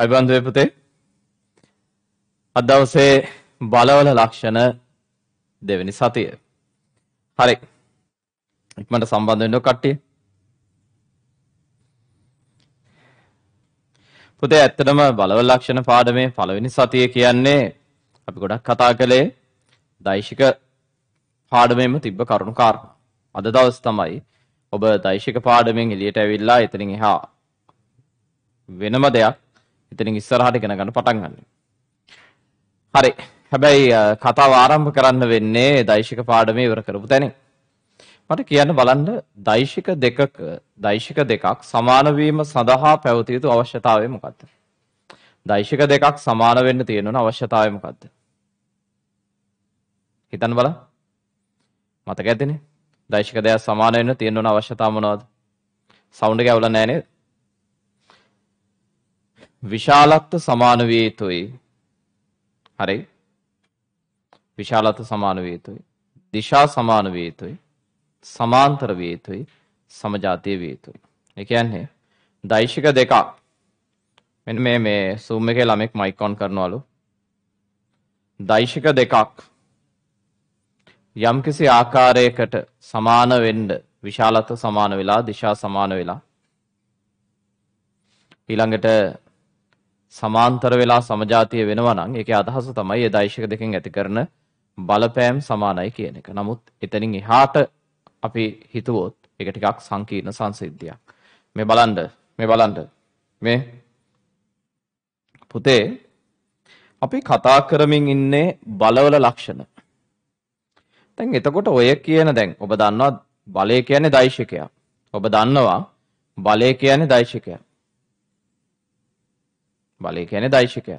අයිබන්ධුවේ පුතේ අද දවසේ බලවල ලක්ෂණ දෙවෙනි සතිය. හරි. ඉක්මනට සම්බන්ධ වෙන්න කට්ටිය. පුතේ ඇත්තටම බලවල ලක්ෂණ පාඩමේ පළවෙනි සතිය කියන්නේ අපි ගොඩක් කතා කළේ දෛශික පාඩමේම තිබ්බ කරුණු කාරණා. අද දවස් තමයි ඔබ දෛශික පාඩමෙන් එළියට ඇවිල්ලා එතනින් එහා වෙනම දෙයක් එතනින් ඉස්සරහට ගෙන ගන්න පටන් ගන්න. හරි. හැබැයි කතාව ආරම්භ කරන්න වෙන්නේ දෛශික පාඩමේ ඉවර කරපු තැනින්. මට කියන්න බලන්න දෛශික දෙකක දෛශික දෙකක් සමාන වීම සඳහා පැවතිය යුතු අවශ්‍යතාවය මොකක්ද? දෛශික දෙකක් සමාන වෙන්න තියෙන අවශ්‍යතාවය මොකක්ද? හිතන්න බලන්න. මතක ඇතිනේ. දෛශික දෙයක් සමාන වෙන්න තියෙන අවශ්‍යතාව මොනවද? සවුන්ඩ් එක ඇවුලා නැහැ නේද? විශාලත්ව සමාන විය යුතුයි. හරි. විශාලත්ව සමාන විය යුතුයි. දිශා සමාන විය යුතුයි. සමාන්තර විය යුතුයි. සමජාතීය විය යුතුයි. ඒ කියන්නේ දෛශික දෙකක් මෙන්න මේ මේ සූම් එකේ ළමෙක් මයික් ඔන් කරනවලු. දෛශික දෙකක් යම්කිසි ආකාරයකට සමාන වෙන්න විශාලත්ව සමාන වෙලා දිශා සමාන වෙලා ඊළඟට සමාන්තර වෙලා සමජාතිය වෙනවා නම් ඒකේ අදහස තමයි ඒ දෛශික දෙකෙන් ඇති කරන බලපෑම් සමානයි කියන එක. නමුත් එතනින් එහාට අපි හිතුවොත් ඒක ටිකක් සංකීර්ණ සංසිද්ධියක්. මේ බලන්න මේ බලන්න මේ පුතේ අපි කතා කරමින් ඉන්නේ බලවල ලක්ෂණ. දැන් එතකොට ඔය කියන දැන් ඔබ දන්නවා බලය කියන්නේ දෛශිකයක්. ඔබ දන්නවා බලය කියන්නේ දෛශිකයක්. බලය කියන්නේ දෛශිකය.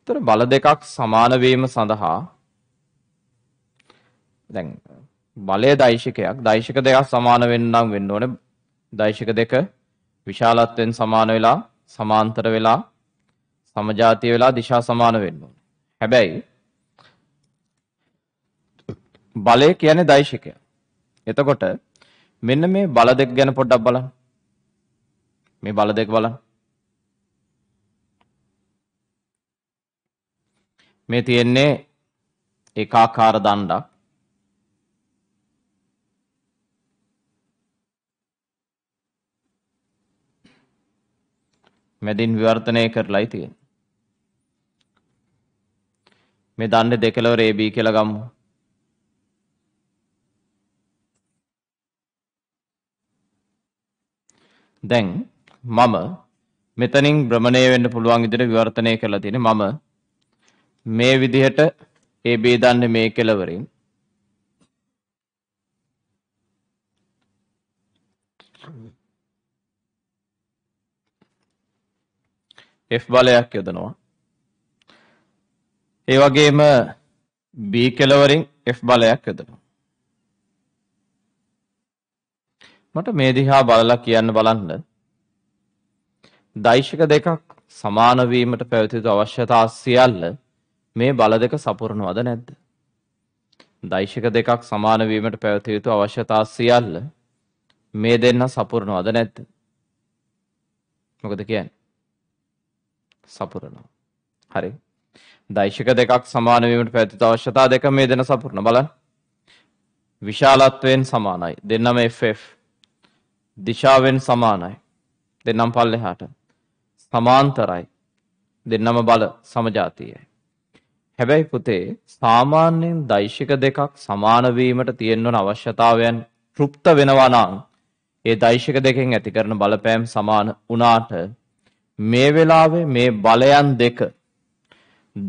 ඒතර බල දෙකක් සමාන වීම සඳහා දැන් බලය දෛශිකයක් දෛශික දෙකක් සමාන වෙන්න නම් වෙන්න ඕනේ දෛශික දෙක විශාලත්වයෙන් සමාන වෙලා සමාන්තර වෙලා සමජාතීය වෙලා දිශා සමාන වෙන්න ඕනේ. හැබැයි බලය කියන්නේ දෛශිකය. එතකොට මෙන්න මේ බල දෙක ගැන පොඩ්ඩක් බලන්න. මේ බල දෙක බලන්න. මේ තියෙන්නේ ඒකාකාර දණ්ඩක්. මැදින් විවර්තනය කරලායි තියෙන්නේ. මේ දණ්ඩ දෙකලවර AB කියලා ගමු. දැන් මම මෙතනින් භ්‍රමණය වෙන්න පුළුවන් විදිහට විවර්තනය කරලා තියෙන්නේ මම මේ විදිහට ඒ බේදන්නේ මේ කෙලවරින් F බලයක් යොදනවා. ඒ වගේම B කෙලවරින් F බලයක් යොදනවා. මට මේ දිහා බලලා කියන්න බලන්න. දෛශික දෙකක් සමාන වීමට පැවති යුතු අවශ්‍යතා සියල්ල මේ බල දෙක සපුරනවද නැද්ද? දෛශික දෙකක් සමාන වීමට පැවතිය යුතු අවශ්‍යතා සියල්ල මේ දෙන්න සපුරනවද නැද්ද? මොකද කියන්නේ? සපුරනවා. හරි. දෛශික දෙකක් සමාන වීමට පැවතිය යුතු අවශ්‍යතා දෙක මේ දෙන්න සපුරන බලන්න. විශාලත්වයෙන් සමානයි. දෙන්නම FF. දිශාවෙන් සමානයි. දෙන්නම් පල්ලෙහාට. සමාන්තරයි. දෙන්නම බල සමජාතීයයි. හැබැයි පුතේ සාමාන්‍යයෙන් දෛශික දෙකක් සමාන වීමට තියෙනවන අවශ්‍යතාවයන් තෘප්ත වෙනවා නම් ඒ දෛශික දෙකෙන් ඇති කරන බලපෑම් සමාන වුණාට මේ වෙලාවේ මේ බලයන් දෙක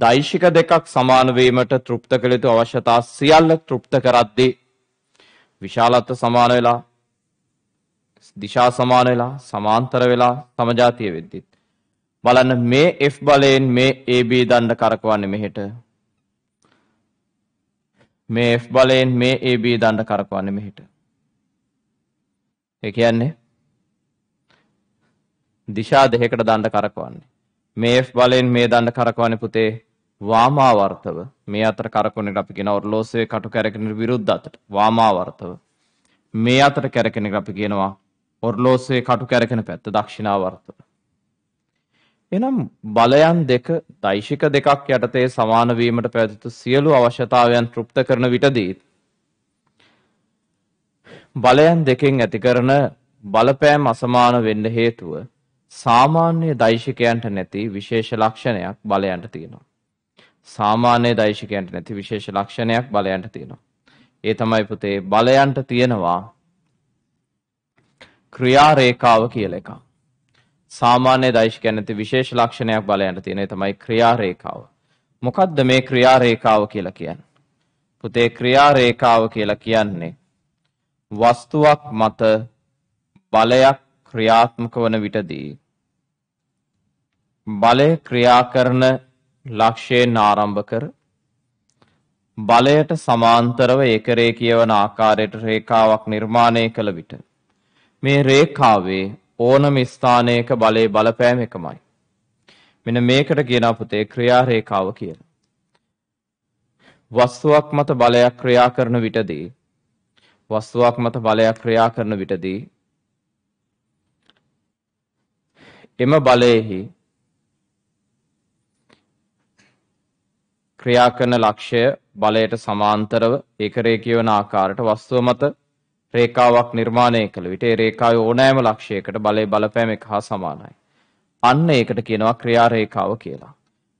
දෛශික දෙකක් සමාන වීමට තෘප්ත කළ යුතු අවශ්‍යතා සියල්ල තෘප්ත කරද්දී විශාලත්ව සමාන වෙලා දිශා සමාන වෙලා සමාන්තර වෙලා සමජාතීය වෙද්දී බලන්න මේ F බලයෙන් මේ AB දණ්ඩ කරකවන්නේ මෙහෙට. මේ F බලයෙන් මේ AB දණ්ඩ කරකවන්නේ මෙහෙට. ඒ කියන්නේ දිශා දෙකකට දණ්ඩ කරකවන්නේ. මේ F බලයෙන් මේ දණ්ඩ කරකවන්නේ පුතේ වාමාවර්තව මේ අතර කරකවන එක අපි කියන ඔරලෝසුවේ කටු කැරකෙන විරුද්ධ අතට වාමාවර්තව මේ අතර කැරකෙන එක අපි කියනවා ඔරලෝසුවේ කටු කැරකෙන පැත්ත දක්ෂිණාවර්තව එනම් බලයන් දෙක දෛශික දෙකක් යටතේ සමාන වීමට පැවතිතු සියලු අවශ්‍යතාවයන් තෘප්ත කරන විටදී බලයන් දෙකෙන් ඇති කරන බලපෑම් අසමාන වෙන්න හේතුව සාමාන්‍ය දෛශිකයන්ට නැති විශේෂ ලක්ෂණයක් බලයන්ට තියෙනවා. සාමාන්‍ය දෛශිකයන්ට නැති විශේෂ ලක්ෂණයක් බලයන්ට තියෙනවා. ඒ තමයි පුතේ බලයන්ට තියෙනවා ක්‍රියා රේඛාව කියලා එකක්. සාමාන්‍ය දෛශිකයන් ඇති විශේෂ ලක්ෂණයක් බලයන්ට තියෙන තමයි ක්‍රියා රේඛාව. මොකද්ද මේ ක්‍රියා රේඛාව කියලා කියන්නේ? පුතේ ක්‍රියා රේඛාව කියලා කියන්නේ වස්තුවක් මත බලයක් ක්‍රියාත්මක වන විටදී බලය ක්‍රියා කරන ලක්ෂයෙන් ආරම්භ කර බලයට සමාන්තරව ඒකරේ කියවන ආකාරයට රේඛාවක් නිර්මාණය කළ විට මේ රේඛාවේ ඕනම ස්ථානයක බලේ බලපෑම එකමයි. මෙන්න මේකට කියනවා පුතේ ක්‍රියා රේඛාව කියලා. වස්තුවක් මත බලයක් ක්‍රියා කරන විටදී වස්තුවක් මත බලයක් ක්‍රියා කරන විටදී එම බලයෙහි ක්‍රියා කරන ලක්ෂය බලයට සමාන්තරව ඒකරේ කියවන ආකාරයට වස්තුව මත රේඛාවක් නිර්මාණය කළ විට ඒ රේඛාවේ ඕනෑම ලක්ෂයකට බලයේ බලපෑම එක හා සමානයි. අන්න ඒකට කියනවා ක්‍රියා රේඛාව කියලා.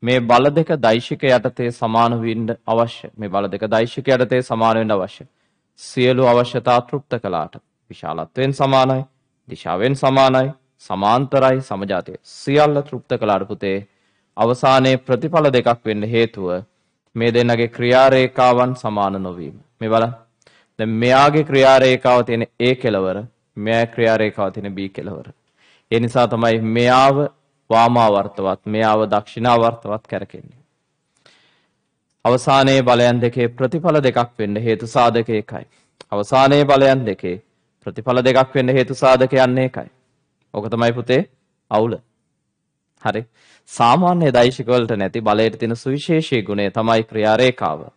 මේ බල දෙක දෛශික යටතේ සමාන වෙන්න අවශ්‍ය. මේ බල දෙක දෛශික යටතේ සමාන වෙන්න අවශ්‍ය. සියලු අවශ්‍යතා තෘප්ත කළාට විශාලත්වයෙන් සමානයි, දිශාවෙන් සමානයි, සමාන්තරයි, සමජාතීය. සියල්ල තෘප්ත කළාට පුතේ අවසානයේ ප්‍රතිඵල දෙකක් වෙන්න හේතුව මේ දෙන්නගේ ක්‍රියා රේඛාවන් සමාන නොවීම. මේ බලන්න දැන් මෙයාගේ ක්‍රියාරේඛාව තියෙන A කෙලවර මෙයා ක්‍රියාරේඛාව තියෙන B කෙලවර. ඒ නිසා තමයි මෙයාව වාමාවර්තවත් මෙයාව දක්ෂිණාවර්තවත් කරකෙන්නේ. අවසානයේ බලයන් දෙකේ ප්‍රතිඵල දෙකක් වෙන්න හේතු සාධක එකයි. අවසානයේ බලයන් දෙකේ ප්‍රතිඵල දෙකක් වෙන්න හේතු සාධක යන්නේ එකයි. ඕක තමයි පුතේ අවුල. හරි. සාමාන්‍ය දෛශික වලට නැති බලයට තියෙන සුවිශේෂී ගුණය තමයි ක්‍රියාරේඛාව.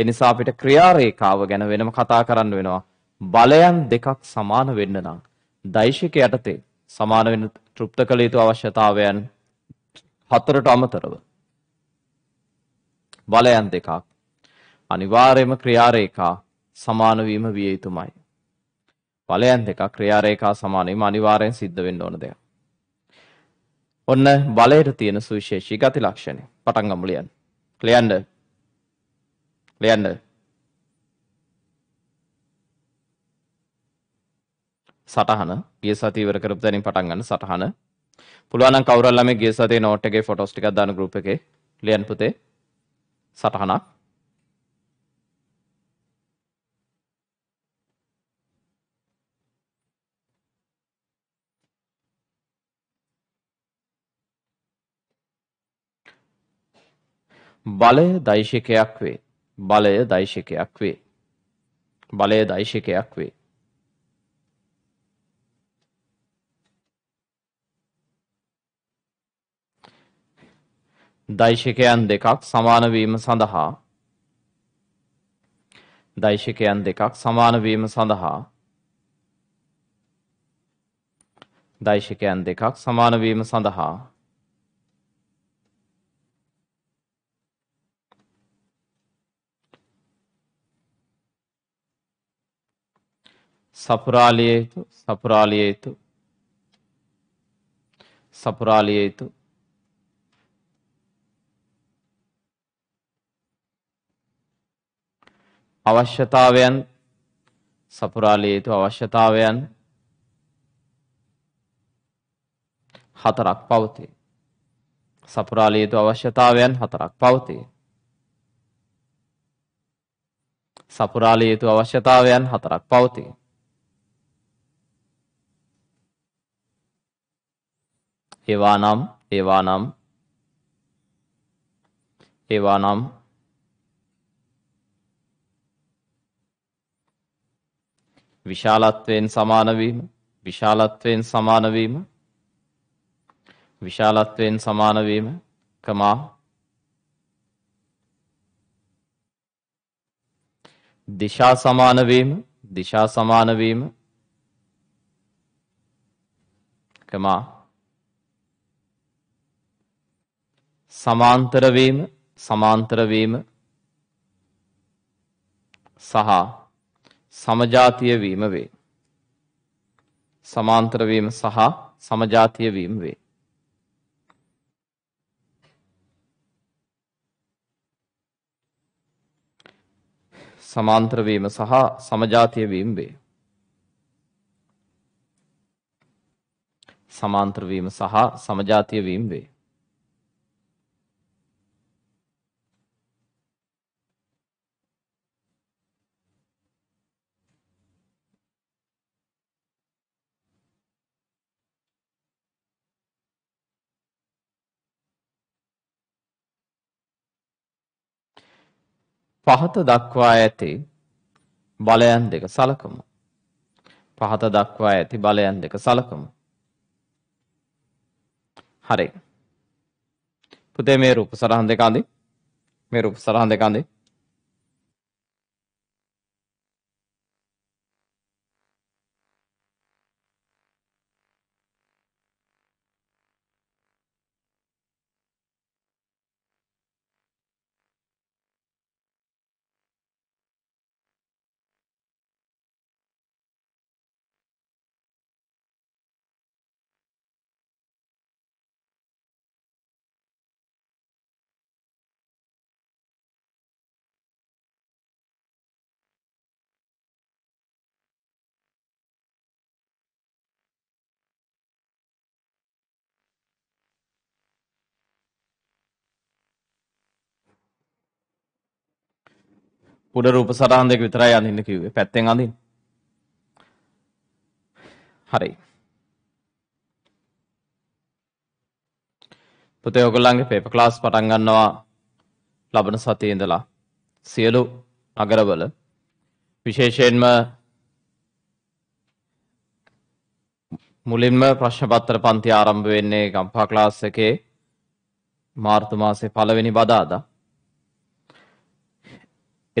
ඒ නිසා අපිට ක්‍රියාරේඛාව ගැන වෙනම කතා කරන්න වෙනවා. බලයන් දෙකක් සමාන වෙන්න නම් දෛශික යටතේ සමාන වෙන්න තෘප්ත කළ යුතු අවශ්‍යතාවයන් හතරට අමතරව බලයන් දෙකක් අනිවාර්යයෙන්ම ක්‍රියාරේඛා සමාන වීම විය යුතුමයි. බලයන් දෙකක් ක්‍රියාරේඛා සමාන වීම අනිවාර්යෙන් සිද්ධ වෙන්න ඕන දෙයක්. ඔන්න බලයට තියෙන සුවිශේෂී ගති ලක්ෂණය. පටන් ගමු ලියන්න. ලියන්න ලියන්න. සටහන ගිය සතිය ඉවර කරපු තැනින් පටන් ගන්න සටහන. පුළුවන් නම් කවුරු ළමයි ගිය සතියේ නෝට් එකේ ෆොටෝස් ටිකක් දාන ගෲප් එකේ ලියන්න පුතේ. සටහනක්. බලය දෛශකයක් වේ. බලය දෛශකයක් වේ. බලය දෛශකයක් වේ. දෛශකයන් දෙකක් සමානවීම සඳහා දෛශකයන් දෙකක් සමානවීම සඳහා දෛශකයන් දෙකක් සමානවීම සඳහා සපුරාලිය යුතු සපුරාලිය යුතු සපුරාලිය යුතු අවශ්‍යතාවයන් සපුරාලිය යුතු අවශ්‍යතාවයන් හතරක් පවතේ සපුරාලිය යුතු අවශ්‍යතාවයන් හතරක් පවතේ සපුරාලිය යුතු අවශ්‍යතාවයන් හතරක් පවතේ ඒවානම් ඒවානම් ඒවානම් විශාලත්වයෙන් සමාන වීම විශාලත්වයෙන් සමාන වීම විශාලත්වයෙන් සමාන වීම කමා දිශා සමාන වීම දිශා සමාන වීම කමා සමාන්තර වීම සමාන්තර වීම සහ සමජාතිය වීම වේ සමාන්තර වීම සහ සමජාතිය වීම වේ සමාන්තර වීම සහ සමජාතිය වීම වේ සමාන්තර වීම සහ සමජාතිය වීම වේ පහත දක්වා ඇති බලයන් දෙක සලකමු. පහත දක්වා ඇති බලයන් දෙක සලකමු. හරි. පුතේ මේ රූප සරහන් දෙක අඳින්. මේ රූප සරහන් දෙක අඳින්. උඩ රූප සටහන් දෙක විතරයි අඳින්න කිව්වේ. පැත්තෙන් අඳින්න. හරි. පුතේ ඔයගොල්ලන්ගේ පේපර් ක්ලාස් පටන් ගන්නවා ලබන සතියේ ඉඳලා. සියලු නගරවල විශේෂයෙන්ම මුලින්ම ප්‍රශ්න පත්‍ර පන්ති ආරම්භ වෙන්නේ ගම්පහ ක්ලාස් එකේ මාර්තු මාසේ පළවෙනි බදාදා.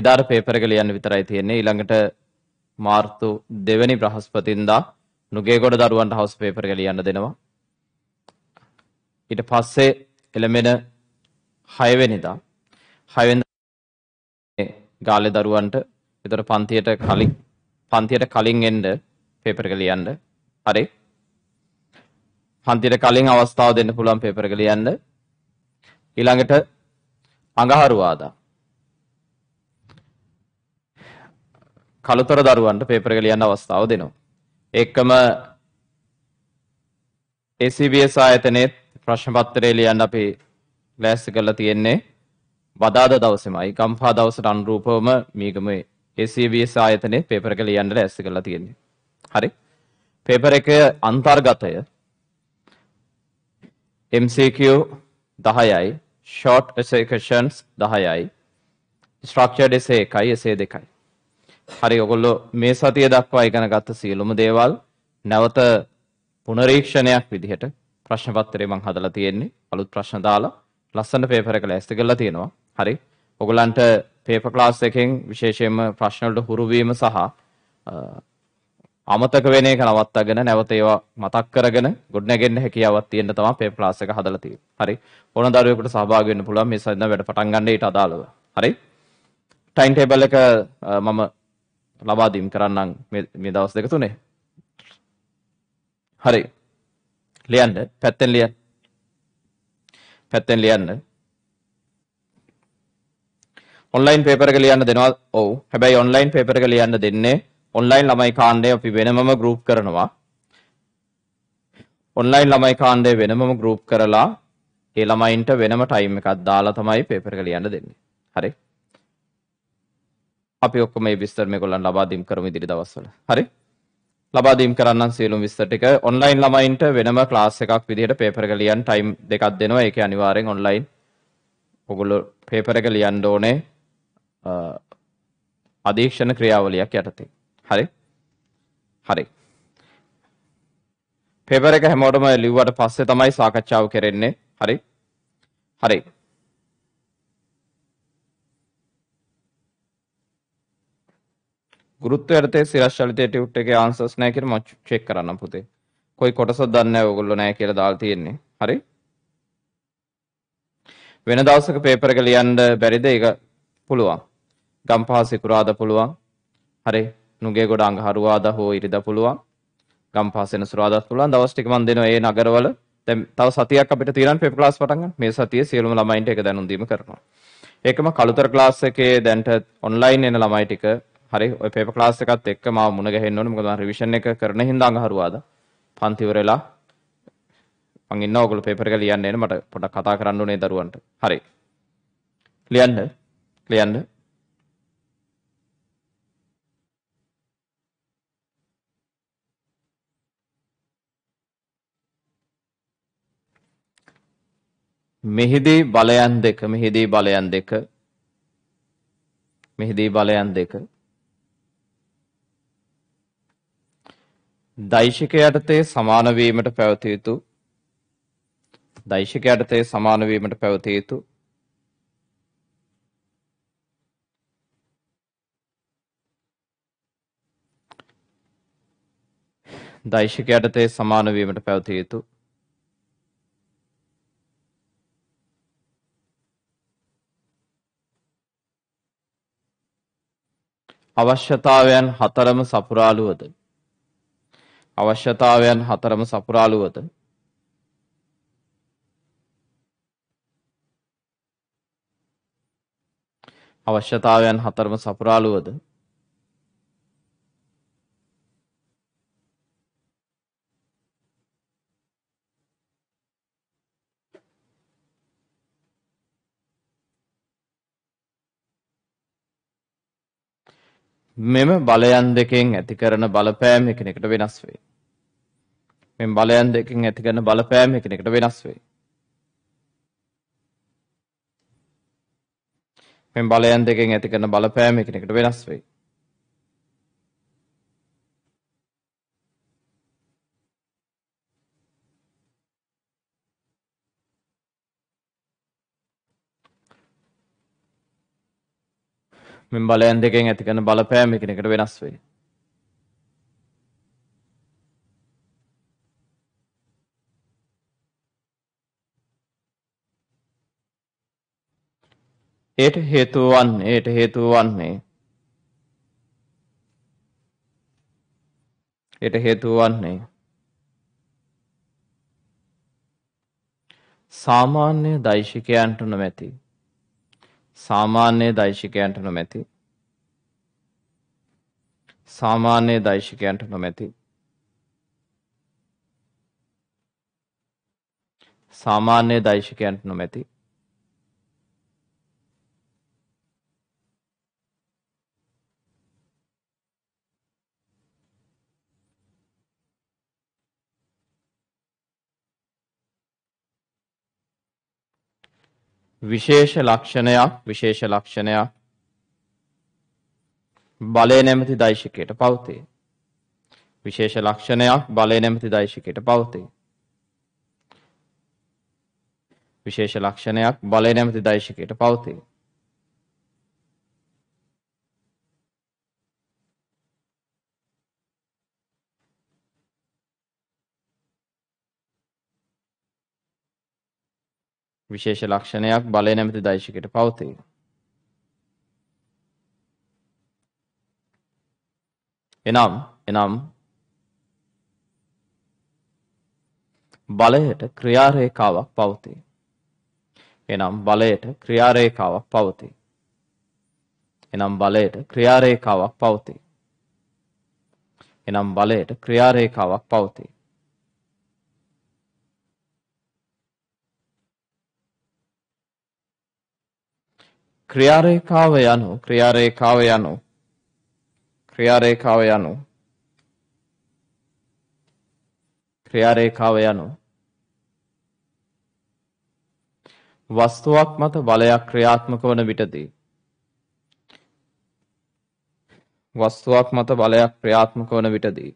එදාට පේපර් එක ලියන්න විතරයි තියෙන්නේ ඊළඟට මාර්තු දෙවැනි බ්‍රහස්පතින්දා නුගේගොඩ දරුවන්ට හවුස් පේපර් එක ලියන්න දෙනවා ඊට පස්සේ එළමෙන 6 වෙනිදා 6 වෙනිදා ගාලේ දරුවන්ට විතර පන්තියට කලින් පන්තියට කලින් එන්න පේපර් එක ලියන්න හරි පන්තියට කලින් අවස්ථාව දෙන්න පුළුවන් පේපර් එක ලියන්න ඊළඟට අඟහරුවාදා කළුතර දරුවන්ට පේපර් එක ලියන්න අවස්ථාව දෙනවා. එක්කම ACBS ආයතනයේ ප්‍රශ්න පත්‍රය ලියන්න අපි ලෑස්ති කරලා තියෙන්නේ වදාද දවසේමයි ගම්පා දවසට අනුරූපවම මීගමේ ACBS ආයතනයේ පේපර් එක ලියන්න ලෑස්ති කරලා තියෙන්නේ. හරි. පේපර් එක අන්තර්ගතය MCQ 10යි short sections 10යි structured essay එකයි essay දෙකයි. හරි ඔගොල්ලෝ මේ සතිය දක්වා ඉගෙන ගත්ත සියලුම දේවල් නැවත පුනරීක්ෂණයක් විදිහට ප්‍රශ්න පත්‍රේ මං හදලා තියෙන්නේ. අලුත් ප්‍රශ්න දාලා ලස්සන පේපර් එක ලෑස්ති කරලා තියෙනවා. හරි. ඔගලන්ට පේපර් ක්ලාස් එකෙන් විශේෂයෙන්ම ප්‍රශ්න වලට හුරු වීම සහ අමතක වෙන එක නවත්තගෙන නැවත ඒවා මතක් කරගෙන ගොඩනැගෙන්න හැකියාවක් තියෙන තමයි පේපර් ක්ලාස් එක හදලා තියෙන්නේ. හරි. ඕන දරුවෙකුට සහභාගී වෙන්න පුළුවන් මේ සඳහා වැඩ පටන් ගන්න ඊට අදාළව. හරි. ටයිම් ටේබල් එක මම ලබා දීම් කරන්නම් මේ දවස් දෙක තුනේ. හරි. ලියන්න පැත්තෙන් ලියන්න. පැත්තෙන් ලියන්න. ඔන්ලයින් පේපර් එක ලියන්න දෙනවා. ඔව්. හැබැයි ඔන්ලයින් පේපර් එක ලියන්න දෙන්නේ ඔන්ලයින් ළමයි කාණ්ඩය අපි වෙනමම ගෲප් කරනවා. ඔන්ලයින් ළමයි කාණ්ඩය වෙනමම ගෲප් කරලා ඒ ළමයින්ට වෙනම ටයිම් එකක් දාලා තමයි පේපර් එක ලියන්න දෙන්නේ. හරි. අපි ඔක්කොම මේ විස්තර මේගොල්ලන් ලබා දීම් කරමු ඉදිරි දවස්වල. හරි? ලබා දීම් කරන්නම් සියලුම විස්තර ටික ඔන්ලයින් ළමයින්ට වෙනම ක්ලාස් එකක් විදිහට පේපර් එක ලියන්න ටයිම් දෙකක් දෙනවා. ඒක අනිවාර්යෙන් ඔන්ලයින්. ඔගොල්ලෝ පේපර් එක ලියන්න ඕනේ අධීක්ෂණ ක්‍රියාවලියක් යටතේ. හරි? හරි. පේපර් එක හැමෝටම ලිව්වට පස්සේ තමයි සාකච්ඡාව කරෙන්නේ. හරි? හරි. ගුරුත්වයට තේ සිරස් චලිතයේ ටියුට් එකේ ආන්සර්ස් නැහැ කියලා මම චෙක් කරන්නම් පුතේ. කොයි කොටසක් දන්නේ නැහැ ඕගොල්ලෝ නැහැ කියලා දාලා තියෙන්නේ. හරි? වෙන දවසක පේපර් එක ලියන්න බැරිද? ඒක පුළුවන්. ගම්පහ සිකුරාදා පුළුවන්. හරි. නුගේ ගොඩාංග හරුවාදා හෝ ඉරිදා පුළුවන්. ගම්පහ සෙනසුරාදාත් පුළුවන්. දවස් ටික මම දෙනවා ඒ නගරවල. දැන් තව සතියක් අපිට තියෙනවා පේපර් ක්ලාස් පටන් ගන්න. මේ සතියේ සියලුම ළමයින්ට ඒක දැනුම් දීම කරනවා. ඒකම කලුතර ක්ලාස් එකේ දැන්ට ඔන්ලයින් එන ළමයි ටික හරි ඔය පේපර් ක්ලාස් එකත් එක්ක මාව මුණ ගැහෙන්න ඕනේ මොකද මම රිවිෂන් එක කරන හින්දා අඟහරුවාද පන්ති ඉවරලා මං ඉන්නවා ඔයගොල්ලෝ පේපර් එක ලියන්න එන මට පොඩ්ඩක් කතා කරන්න ඕනේ දරුවන්ට හරි ලියන්න ලියන්න මෙහිදී බලයන් දෙක මෙහිදී බලයන් දෙක මෙහිදී බලයන් දෙක දෛශික යටතේ සමාන වීමට පැවතිය යුතු දෛශික යටතේ සමාන වීමට පැවතිය යුතු දෛශික යටතේ සමාන වීමට පැවතිය යුතු අවශ්‍යතාවයන් හතරම සපුරාලුවද අවශ්‍යතාවයන් හතරම සපුරාලුවත අවශ්‍යතාවයන් හතරම සපුරාලුවද මෙම බලයන් දෙකෙන් ඇති කරන බලපෑම එකිනෙකට වෙනස් වේ. මෙම බලයන් දෙකෙන් ඇති කරන බලපෑම එකිනෙකට වෙනස් වේ. මෙම බලයන් දෙකෙන් ඇති කරන බලපෑම එකිනෙකට වෙනස් වේ. මෙම බලයන් දෙකෙන් ඇති කරන බලපෑම එකිනෙකට වෙනස් වේ. ඒට හේතු වන්නේ ඒට හේතු වන්නේ ඒට හේතු වන්නේ සාමාන්‍ය දෛශිකයන්ට නොමැති සාමාන්‍ය දෛශිකයන්ට නොමැති සාමාන්‍ය දෛශිකයන්ට නොමැති සාමාන්‍ය දෛශිකයන්ට නොමැති විශේෂ ලක්ෂණයක් විශේෂ ලක්ෂණයක් බලය නැමැති දෛශකයට පවතේ. විශේෂ ලක්ෂණයක් බලය නැමැති දෛශකයට පවතේ. විශේෂ ලක්ෂණයක් බලය නැමැති දෛශකයට පවතේ. විශේෂ ලක්ෂණයක් බලය නැමැති දෛශකයට පවතේ. එනම් එනම් බලයට ක්‍රියාරේඛාවක් පවතේ. එනම් බලයට ක්‍රියාරේඛාවක් පවතේ. එනම් බලයට ක්‍රියාරේඛාවක් පවතේ. එනම් බලයට ක්‍රියාරේඛාවක් පවතේ. ක්‍රියාරේඛාව යනු ක්‍රියාරේඛාව යනු ක්‍රියාරේඛාව යනු ක්‍රියාරේඛාව යනු වස්තුවක් මත බලයක් ක්‍රියාත්මක වන විටදී වස්තුවක් මත බලයක් ක්‍රියාත්මක වන විටදී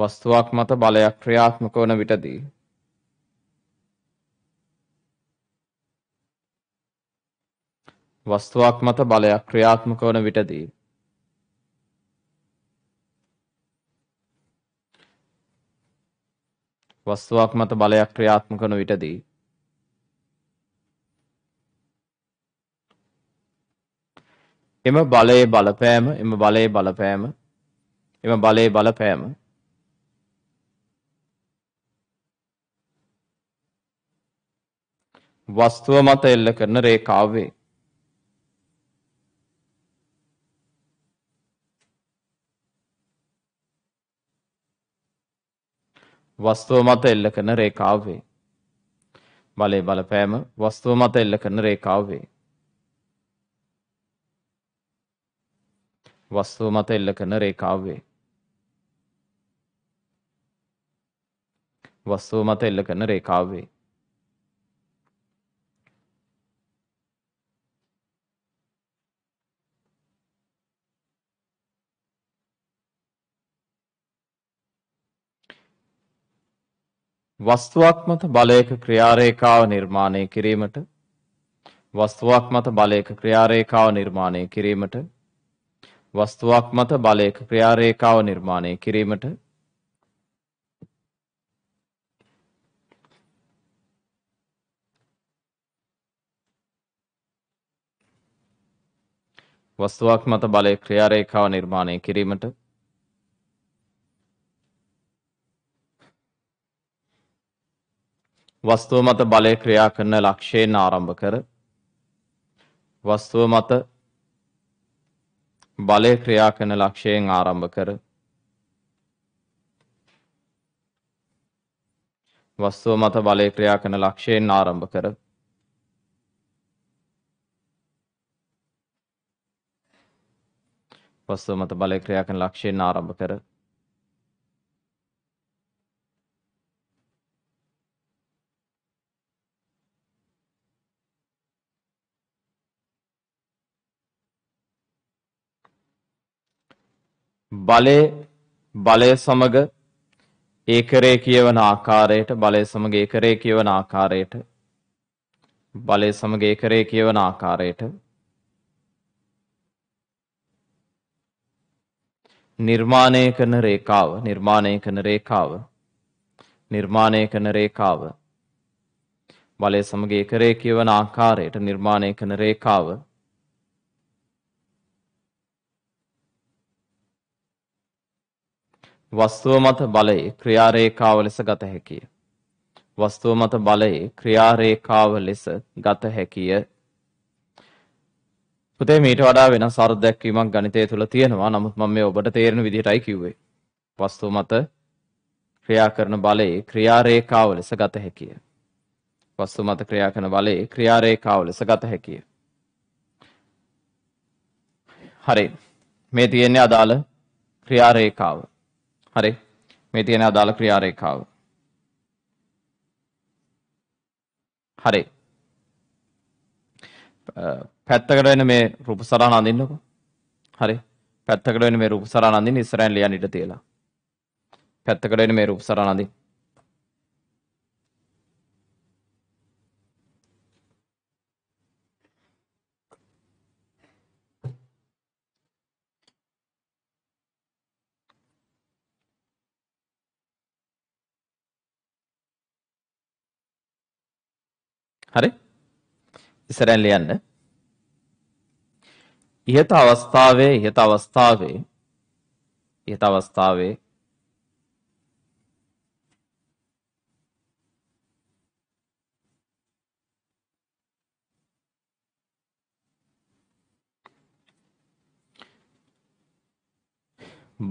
වස්තුවක් මත බලයක් ක්‍රියාත්මක වන විටදී වස්තුවක් මත බලයක් ක්‍රියාත්මක වන විටදී වස්තුවක් මත බලයක් ක්‍රියාත්මක වන විටදී එම බලයේ බලපෑම එම බලයේ බලපෑම එම බලයේ බලපෑම වස්තුව මත එල්ල කරන රේඛාවේ වස්තුව මත එල්ල කරන රේඛාව වේ. බලේ බලපෑම වස්තුව මත එල්ල කරන රේඛාව වේ. වස්තුව මත එල්ල කරන රේඛාව වේ. වස්තුව මත එල්ල කරන රේඛාව වේ. වස්තුවක් මත බලයක ක්‍රියාරේඛාව නිර්මාණය කිරීමට වස්තුවක් මත බලයක ක්‍රියාරේඛාව නිර්මාණය කිරීමට වස්තුවක් මත බලයක ක්‍රියාරේඛාව නිර්මාණය කිරීමට වස්තුවක් මත බලය ක්‍රියාරේඛාව නිර්මාණය කිරීමට වස්තුව මත බලය ක්‍රියා කරන ලක්ෂයෙන් ආරම්භ කර වස්තුව මත බලය ක්‍රියා කරන ලක්ෂයෙන් ආරම්භ කර වස්තුව මත බලය ක්‍රියා කරන ලක්ෂයෙන් ආරම්භ කර වස්තුව මත බලය ක්‍රියා කරන ලක්ෂයෙන් ආරම්භ කර බලේ බලය සමග ඒකරේ කියවන ආකාරයට බලය සමග ඒකරේ කියවන ආකාරයට බලය සමග ඒකරේ කියවන ආකාරයට නිර්මාණය කරන රේඛාව නිර්මාණය කරන රේඛාව නිර්මාණය කරන රේඛාව බලය සමග ඒකරේ කියවන ආකාරයට නිර්මාණය කරන රේඛාව වස්තුව මත බලයේ ක්‍රියාරේඛාව ලෙස ගත හැකිය. වස්තුව මත බලයේ ක්‍රියාරේඛාව ලෙස ගත හැකිය. පුතේ මීට වඩා වෙනස් අර්ධයක්වීමක් ගණිතය තුළ තියෙනවා. නමුත් මම මේ ඔබට තේරෙන විදිහටයි කිව්වේ. වස්තුව මත ක්‍රියා කරන බලයේ ක්‍රියාරේඛාව ලෙස ගත හැකිය. වස්තු මත ක්‍රියා කරන බලයේ ක්‍රියාරේඛාව ලෙස ගත හැකිය. හරි. මේ තියෙන්නේ අදාළ ක්‍රියාරේඛාව. හරි. මේ තියෙන අදාළ ක්‍රියාරේඛාව. හරි. පැත්තකට වෙන මේ රූප සරහන අඳින්නකෝ. හරි. පැත්තකට වෙන මේ රූප සරහන අඳින්න ඉස්සරහින් ලියන්න ඉඩ තියලා. පැත්තකට වෙන මේ රූප සරහන අඳින්න. හරි? ඉස්සරහින් ලියන්න. ඉහත අවස්ථාවේ ඉහත අවස්ථාවේ ඉහත අවස්ථාවේ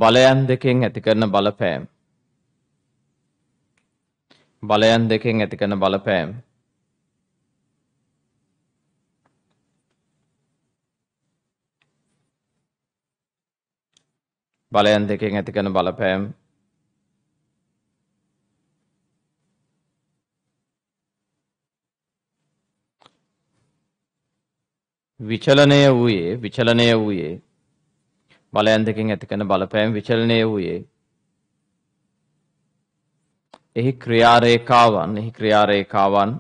බලයන් දෙකෙන් ඇති කරන බලපෑම් බලයන් දෙකෙන් ඇති කරන බලපෑම් බලයන් දෙකෙන් ඇති කරන බලපෑම් විචලනය වූයේ විචලනය වූයේ බලයන් දෙකින් ඇති කරන බලපෑම් විචලනය වූයේ එහි ක්‍රියාරේකාවන් එහි ක්‍රියාරේකාවන්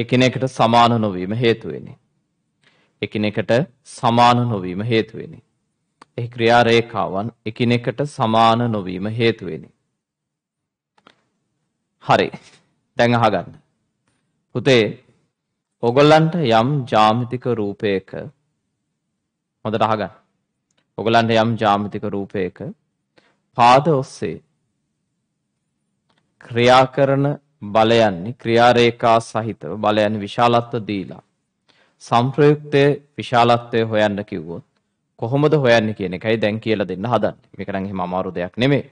එකිනෙකට සමාන නොවීම හේතු වෙන්නේ. එකිනෙකට සමාන නොවීම හේතු වෙන්නේ. ඒ ක්‍රියා රේඛාවන් එකිනෙකට සමාන නොවීම හේතු වෙන්නේ. හරි. දැන් අහගන්න. පුතේ ඔගොල්ලන්ට යම් ජාමිතික රූපයක හොඳට අහගන්න. ඔගොල්ලන්ට යම් ජාමිතික රූපයක පාද ඔස්සේ ක්‍රියා කරන බලයන්නේ ක්‍රියාරේඛා සහිතව බලයන් විශාලත්ව දීලා සංප්‍රයුක්තයේ විශාලත්වය හොයන්න කිව්වොත් කොහොමද හොයන්නේ කියන එකයි දැන් කියලා දෙන්න හදන්නේ. මේක නම් එහෙම අමාරු දෙයක් නෙමෙයි.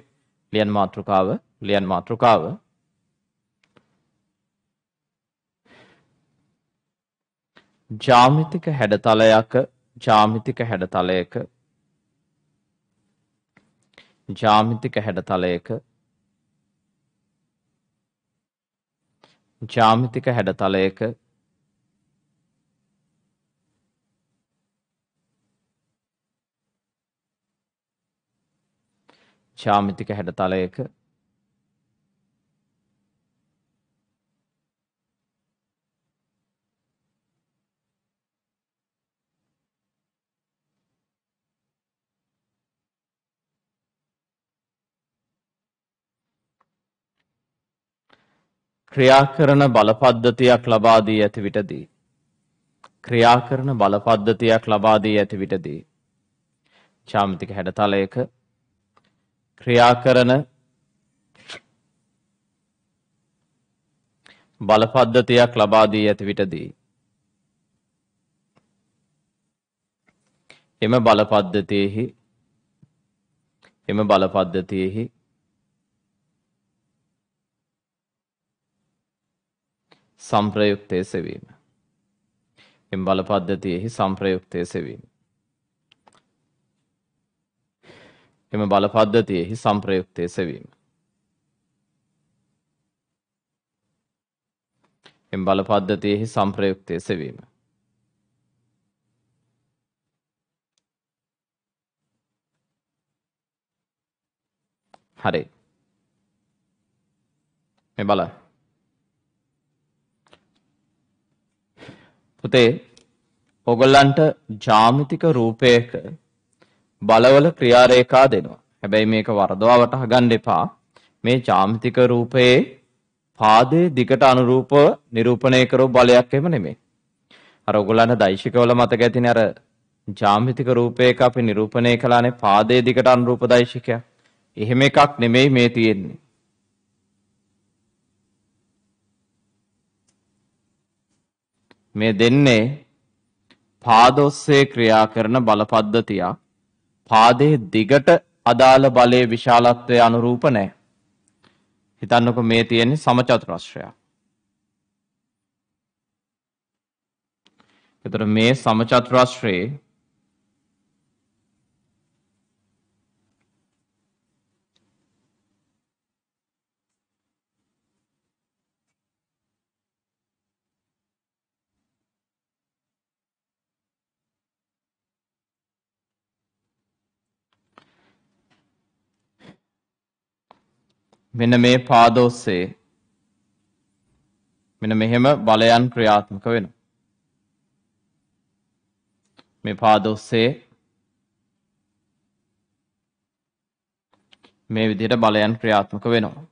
ලියන් මාත්‍රකාව, ලියන් මාත්‍රකාව ජාමිතික හැඩතලයක ජාමිතික හැඩතලයක ජාමිතික හැඩතලයක ජ්‍යාමිතික හැඩතලයක ජ්‍යාමිතික හැඩතලයක ක්‍රියා කරන බලපද්ධතියක් ලබා දී ඇති විටදී ක්‍රියා කරන බලපද්ධතියක් ලබා දී ඇති විටදී චාමිතික හැඩතලයක ක්‍රියා කරන බලපද්ධතියක් ලබා දී ඇති විටදී එම බලපද්ධතියෙහි එම බලපද්ධතියෙහි සම්ප්‍රයුක්තය සෙවීම. එම් බල පද්ධතියෙහි සම්ප්‍රයුක්තය සෙවීම. එම බල පද්ධතියෙහි සම්ප්‍රයුක්තය සෙවීම. එම් බල පද්ධතියෙහි සම්ප්‍රයුක්තය සෙවීම. හරි. මේ බලන්න. පුතේ ඔගොල්ලන්ට ජාමිතික රූපයක බලවල ක්‍රියාරේඛා දෙනවා. හැබැයි මේක වරදවා වටහා ගන්න එපා. මේ ජාමිතික රූපයේ පාදයේ දිකට අනුරූපව නිරූපණය කරෝ බලයක් එම නෙමෙයි. අර ඔයගොල්ලන්ට දෛශිකවල මතක ඇතිනේ අර ජාමිතික රූපයක අපි නිරූපණය කළානේ පාදයේ දිකට අනුරූප දෛශිකයක්. එහෙම එකක් නෙමෙයි මේ තියෙන්නේ. මේ දෙන්නේ පාදොස්සේ ක්‍රියා කරන බලපද්ධතියක්. පාදයේ දිගට අදාළ බලයේ විශාලත්වය අනුරූප නැහැ. හිතන්නකො මේ තියෙන්නේ සමචතුරස්‍රයක්. එතකොට මේ සමචතුරස්‍රයේ මෙන්න මේ පාදෝස්සේ මෙන්න මෙහෙම බලයන් ක්‍රියාත්මක වෙනවා. මේ පාදෝස්සේ මේ විදිහට බලයන් ක්‍රියාත්මක වෙනවා.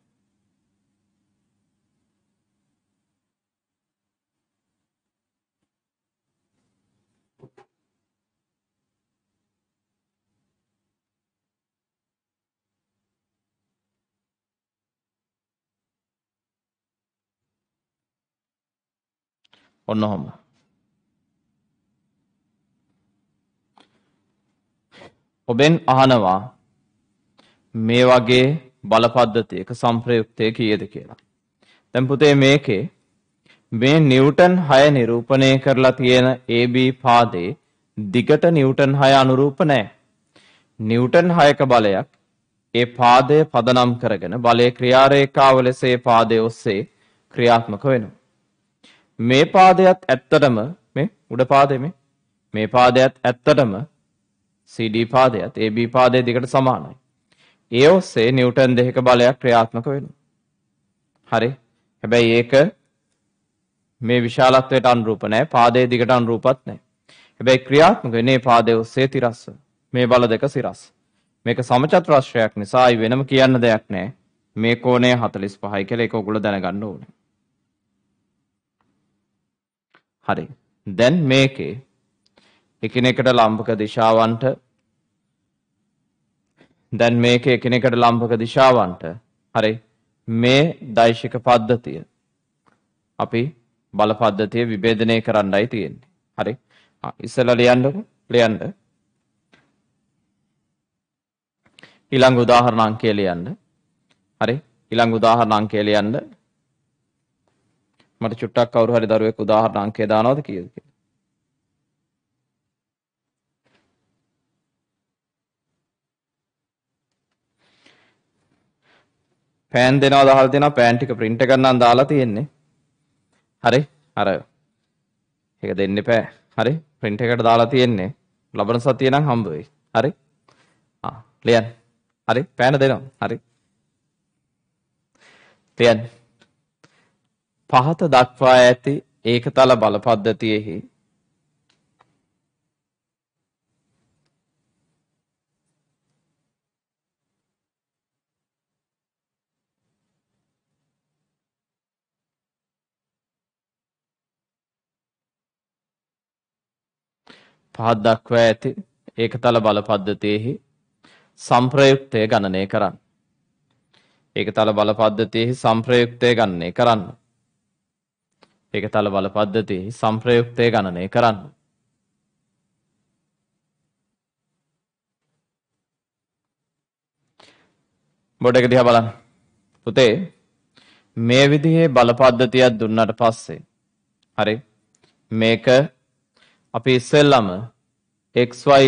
ඔන්න ඔහොම. ඔබෙන් අහනවා මේ වගේ බලපද්ධතියක සම්ප්‍රයුක්තය කීයද කියලා. දැන් පුතේ මේකේ මේ නිව්ටන් 6 නිරූපණය කරලා තියෙන AB පාදේ දිගට නිව්ටන් 6 අනුරූප නැහැ. නිව්ටන් 6ක බලයක් ඒ පාදය පදනම් කරගෙන බලයේ ක්‍රියාරේඛාව ලෙස ඒ පාදයේ ඔස්සේ ක්‍රියාත්මක වෙනවා. මේ පාදයත් ඇත්තටම මේ උඩ පාදේ මේ මේ පාදයත් ඇත්තටම CD පාදයත් AB පාදයේ දෙකට සමානයි. ඒ ඔස්සේ නිව්ටන් දෙකක බලයක් ක්‍රියාත්මක වෙනවා. හරි. හැබැයි ඒක මේ විශාලත්වයට අනුරූප නැහැ. පාදයේ දිගට අනුරූපත් නැහැ. හැබැයි ක්‍රියාත්මක වෙන්නේ පාදයේ ඔස්සේ තිරස්ස. මේ බල දෙක සිරස්. මේක සමචතුරස්‍රයක් නිසායි වෙනම කියන්න දෙයක් නැහැ. මේ කෝණය 45යි කියලා ඒක ඔගොල්ලෝ දැනගන්න ඕනේ. හරි. දැන් මේකේ එකිනෙකට ලම්භක දිශාවන්ට දැන් මේක එකිනෙකට ලම්භක දිශාවන්ට හරි මේ දෛශික පද්ධතිය අපි බල පද්ධතිය විභේදනය කරන්නයි තියෙන්නේ. හරි. ඉස්සෙල්ලා ලියන්නකො ලියන්න. ඊළඟ උදාහරණ අංකය ලියන්න. හරි. ඊළඟ උදාහරණ අංකය ලියන්න. මට චුට්ටක් කවුරු හරි දරුවෙක් උදාහරණ අංකය දානවද කීයද කියලා. පෑන් දෙනවා දාලා දෙනවා පෑන් ටික print එක ගන්නම් දාලා තියෙන්නේ. හරි. අර ඒක දෙන්න එපා. හරි. print එකට දාලා තියෙන්නේ. ලබන සතිය නම් හම්බ වෙයි. හරි. ආ ලියන්න. හරි. පෑන දෙනවා. හරි. ලියන්න. පහත දක්වා ඇති ඒකතල බලපද්ධතියෙහි පහත් දක්වා ඇති ඒකතල බල පද්ධතියෙහි සම්ප්‍රයුක්තය ගණනය කරන්න. ඒකතල බල පද්ධතියෙහි සම්ප්‍රයුක්තය ගණනය කරන්න. ඒක තල බල පද්ධතියෙහි සම්ප්‍රයුක්තය ගණනය කරන්න. බොඩ එක දිහා බලන්න. පුතේ මේ විදිහේ බල පද්ධතියක් දුන්නට පස්සේ හරි මේක අපි ඉස්සෙල්ලම xy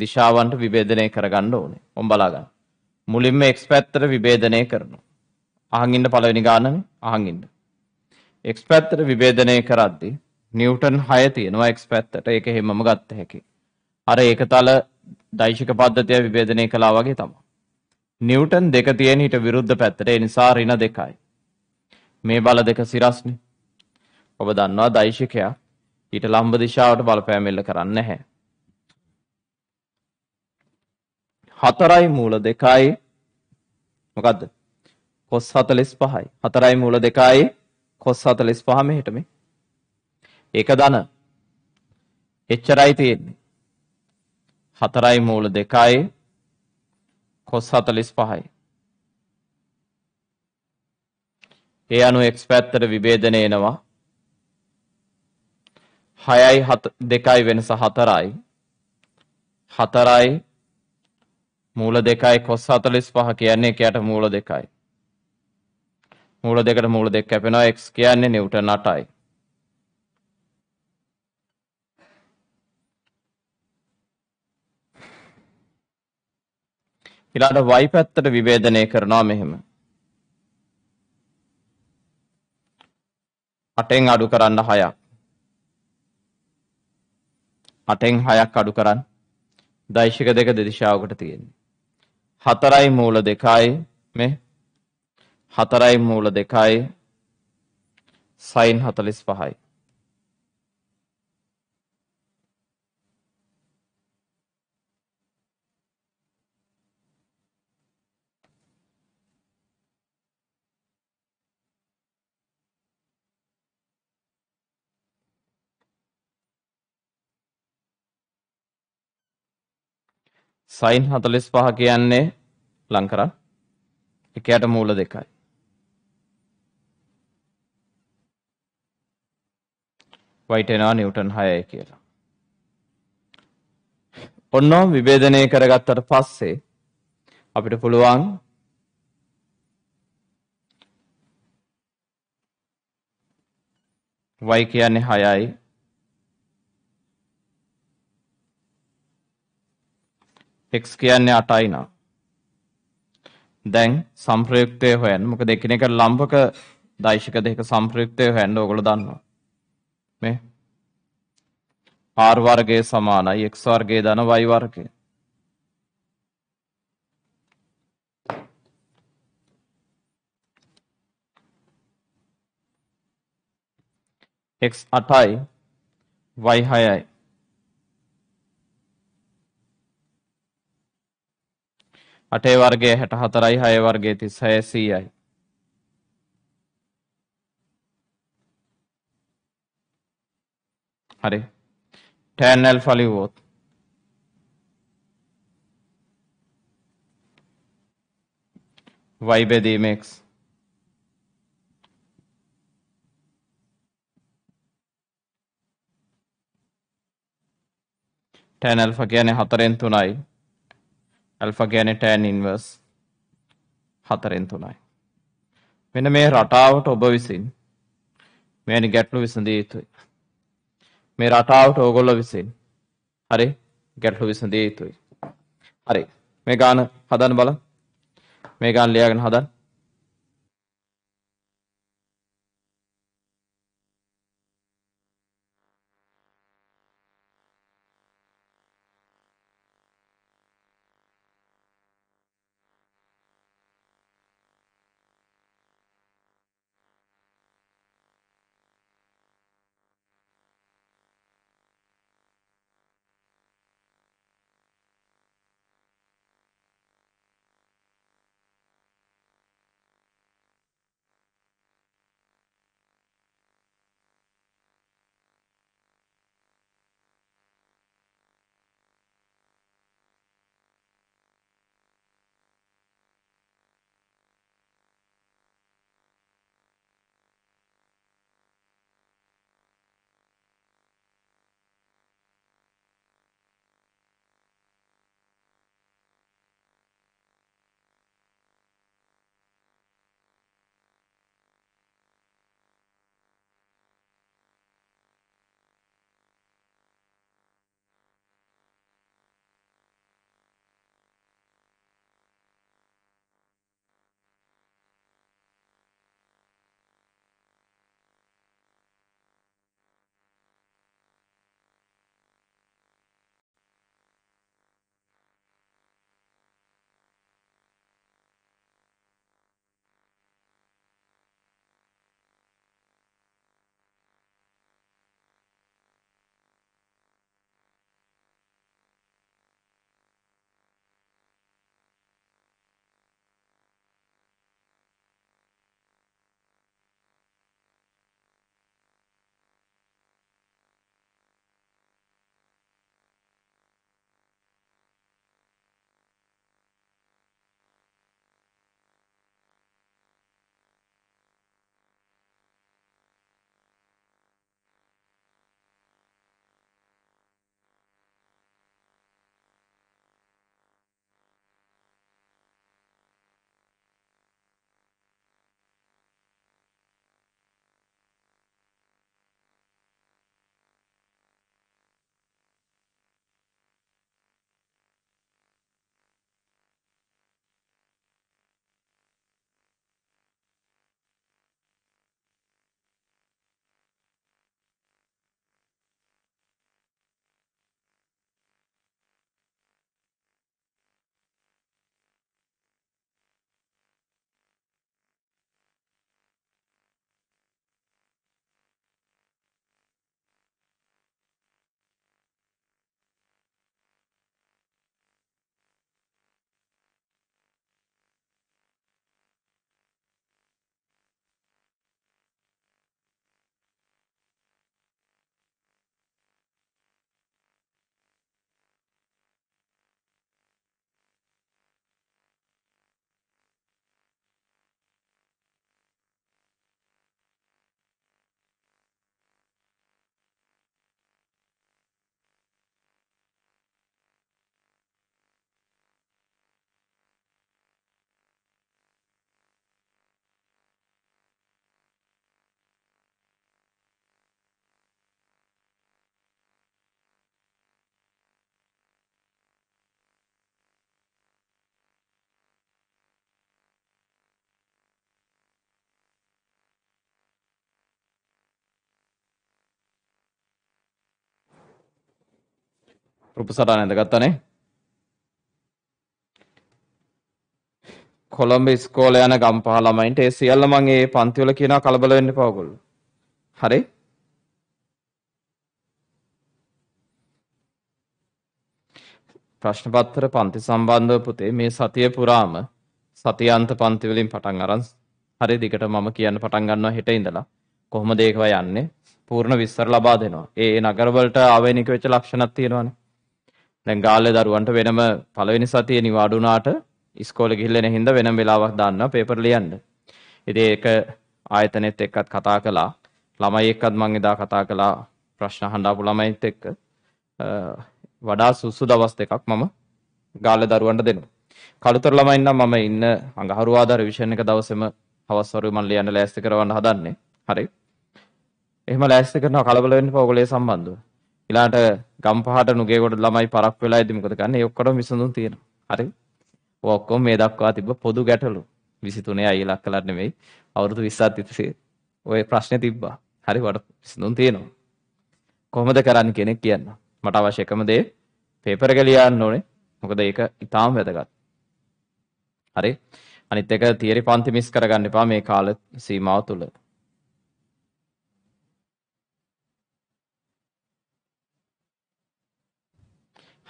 දිශාවන්ට විභේදනය කරගන්න ඕනේ. ඔම් බලා ගන්න. මුලින්ම x පැත්තට විභේදනය කරනවා. අහන් ඉන්න පළවෙනි ගානනේ අහන් ඉන්න. x පැත්තට විභේදනය කරද්දී නිව්ටන් 6 තියෙනවා x පැත්තට. ඒක හැමම ගත්ත හැකි. අර ඒකතල දෛශික පද්ධතිය විභේදනය කළා වගේ තමයි. නිව්ටන් 2 තියෙන හිට විරුද්ධ පැත්තට. ඒ නිසා ඍණ 2යි. මේ බල දෙක සිරස්නේ. ඔබ දන්නවා දෛශිකයා ඊට ලම්බ දිශාවට බලපෑමෙල්ල කරන්නේ නැහැ. 4යි මූල 2යි මොකද්ද? cos 45යි. 4යි මූල 2යි කොස් 45 මෙහෙට මේ. ඒක ධන. එච්චරයි තියෙන්නේ. 4යි මූල 2යි කොස් 45යි. ඒ අනුව x පැත්තට විභේදනය එනවා. 6යි 2යි වෙනස 4යි. 4යි මූල 2යි කොස් 45 කියන්නේ එකට මූල 2යි. මූල දෙකට මූල දෙක කැපෙනවා x කියන්නේ නිව්ටන් 8යි. ඊළඟ y පැත්තට විවේදනය කරනවා මෙහෙම. 8ෙන් අඩු කරන්න 6ක්. 8ෙන් 6ක් අඩු කරන්න. දෛශික දෙක දෙදිශාවකට තියෙන්නේ. 4යි මූල 2යි මේ 4යි මූල 2යි sin 45යි සයින් හතලිස් පහ කියන්නේ ලංකරන්න එකයට මූල දෙකයි වයිටෙනවා නිවටන් 6යි කියලා. ඔන්නෝ විභේදනය කරගත්තට පස්සේ අපිට පුළුවන් y කියන්නේ 6යි x කියන්නේ 8යි නා. දැන් සම්ප්‍රයුක්තය හොයන්න. මොකද එකිනෙකට ලම්භක දෛශික දෙක සම්ප්‍රයුක්තය හොයන්න ඕගොල්ලෝ දන්නවා. මේ R වර්ගය සමානයි x වර්ගය ධන y වර්ගය. x 8යි y 6යි. අටේ වර්ගය 64යි 6 වර්ගය 36යි 100යි. හරි tan alpha ලිව්වොත් y බෙදීම x tan alpha කියන්නේ 4න් 3යි alpha කියන්නේ tan inverse 4න් 3යි මෙන්න මේ රටාවට ඔබ විසින් මේ ගැටලු විසඳිය යුතුයි මේ රටාවට ඕගොල්ලෝ විසින්. හරි? ගැටලු විසඳිය යුතුයි. හරි. මේ ගාන හදන්න බලන්න. මේ ගාන ලියාගෙන හදන්න. රූප සටහන ඇඳගත්තනේ. කොළඹ ඉස්කෝලේ යන ගම්පහ ළමයින්ට ඒ සියල්ල මම ඒ පන්ති වල කියනවා කලබල වෙන්න එපා ඔයගොල්ලෝ. හරි? ප්‍රශ්න පත්‍ර පන්ති සම්බන්ධව පුතේ මේ සතිය පුරාම සතියන්ත පන්ති වලින් පටන් අරන් හරි දිගට මම කියන්න පටන් ගන්නවා හෙට ඉඳලා කොහොමද ඒකව යන්නේ පූර්ණ විස්තර ලබා දෙනවා. ඒ නගරවලට ආවේනික වෙච්ච ලක්ෂණත් තියෙනවානේ. දැන් ගාල්ල දරුවන්ට වෙනම පළවෙනි සතිය නිවාඩු වුණාට ඉස්කෝලේ ගිහිල්ලා එන හින්දා වෙනම වෙලාවක් දාන්නවා පේපර් ලියන්න. ඉතින් ඒක ආයතනෙත් එක්කත් කතා කළා. ළමයි එක්කත් මම එදා කතා කළා ප්‍රශ්න අහන්න ආපු ළමයිත් එක්ක. වඩා සුසු දවස් දෙකක් මම ගාල්ල දරුවන්ට දෙනවා. කළුතර ළමයින් නම් මම ඉන්න අඟහරුවාදා රිවිෂන් එක දවසේම හවස් වරුවේ මම ලියන්න ලෑස්ති කරවන්න හදන්නේ. හරි. එහෙම ලෑස්ති කරනවා කලබල වෙන්න ඕගොල්ලෝ සම්බන්ධව. ඊළාට ගම්පහට නුගේගොඩ ළමයි පරක් වෙලා ඉදි මොකද කරන්නේ? ඒ ඔක්කොම විසඳුම් තියෙනවා. හරි. ඔය ඔක්කොම මේ දක්වා තිබ්බ පොදු ගැටලු 23 අය ඉලක්ක කළා නෙමෙයි. අවුරුදු 20ක් තිස්සේ ඔය ප්‍රශ්නේ තිබ්බා. හරි වට විසඳුම් තියෙනවා. කොහොමද කරන්න කෙනෙක් කියන්න. මට අවශ්‍ය එකම දේ පේපර් එක ලියන්න ඕනේ. මොකද ඒක ඊටාම් වැදගත්. හරි. අනිත් එක තියරි පන්ති මිස් කරගන්න එපා මේ කාල සීමාව තුළ.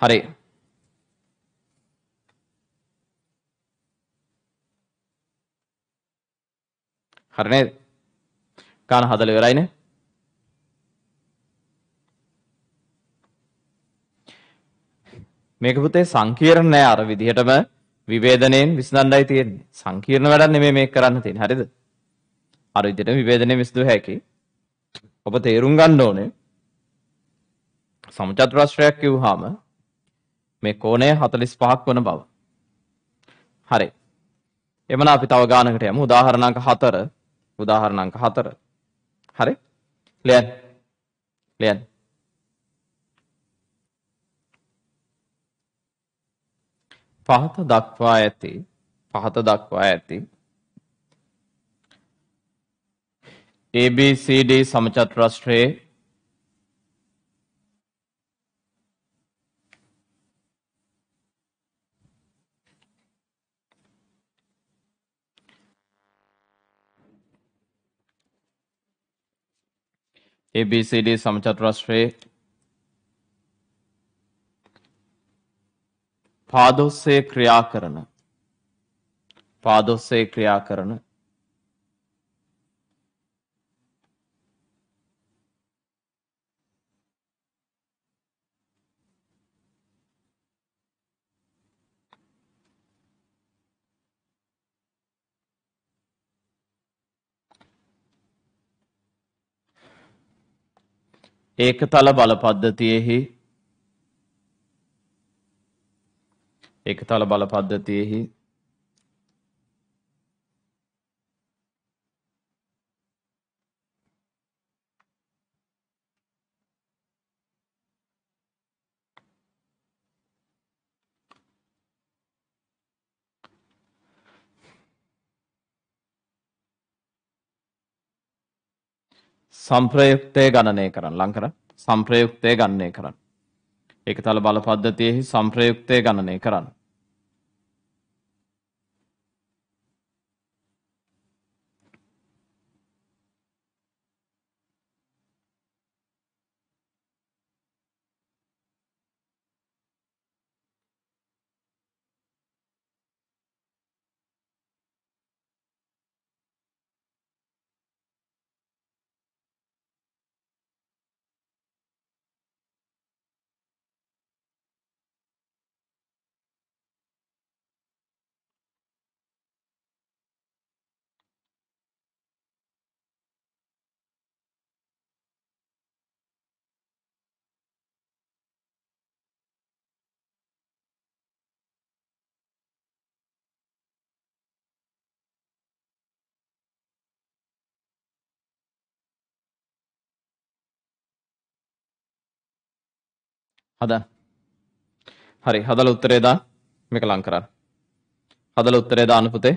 හරි. හරි නේද? ගාන හදලා ඉවරයිනේ. මේක පුතේ සංකීර්ණ නෑ අර විදිහටම විවේදනයෙන් විසඳන්නයි තියෙන්නේ. සංකීර්ණ වැඩක් නෙමෙයි මේක කරන්න තියෙන්නේ. හරිද? අර විදිහට විවේදනයෙන් විසඳුව හැකි. ඔබ තේරුම් ගන්න ඕනේ සමචතුරස්‍රයක් කිව්වහම මේ කෝණය 45ක් වන බව. හරි. එමන අපි තව ගානකට යමු. උදාහරණ අංක 4. උදාහරණ අංක 4. හරි. ලියන්න. ලියන්න. පහත දක්වා ඇති පහත දක්වා ඇති ABCD සමචතුරස්‍රයේ ABCD समचतुरस्र पादों से क्रिया करना पादों से क्रिया करना ඒකතල බල පද්ධතියෙහි ඒකතල බල පද්ධතියෙහි සම්ප්‍රයුක්තය ගණනය කරන්න ලංකර සම්ප්‍රයුක්තය ගන්නේ කරන්න. එකතල බල පද්ධතියෙහි සම්ප්‍රයුක්තය ගණනය කරන්න. හදා. හරි හදලා උත්තරේ දා මේක ලං කරන්න. හදලා උත්තරේ දාන්න පුතේ.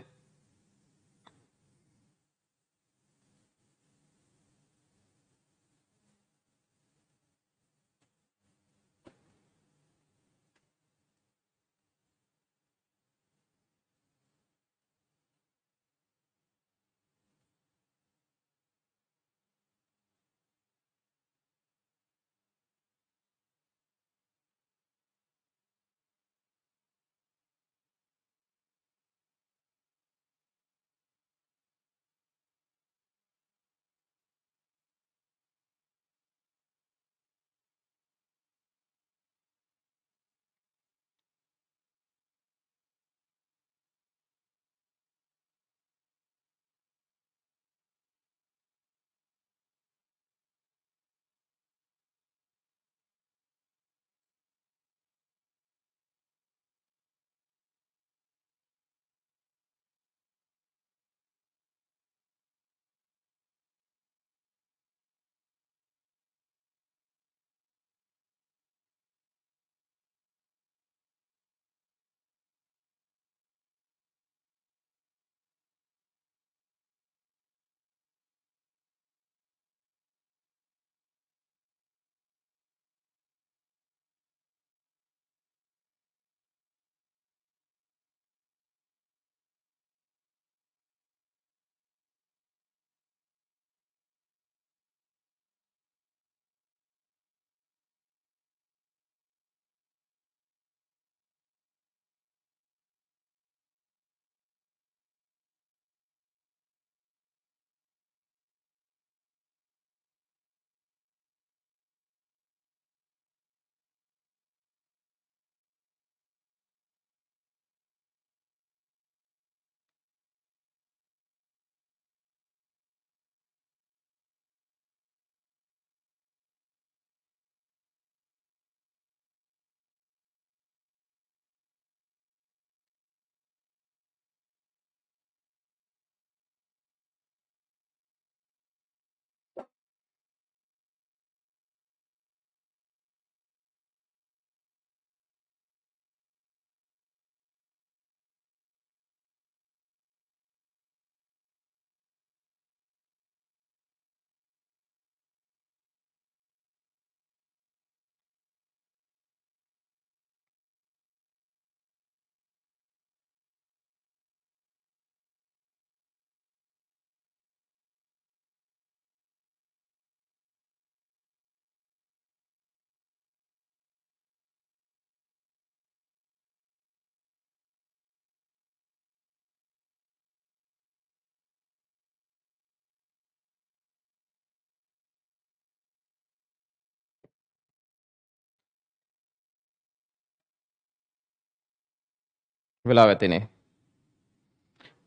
වෙලා වැතිනේ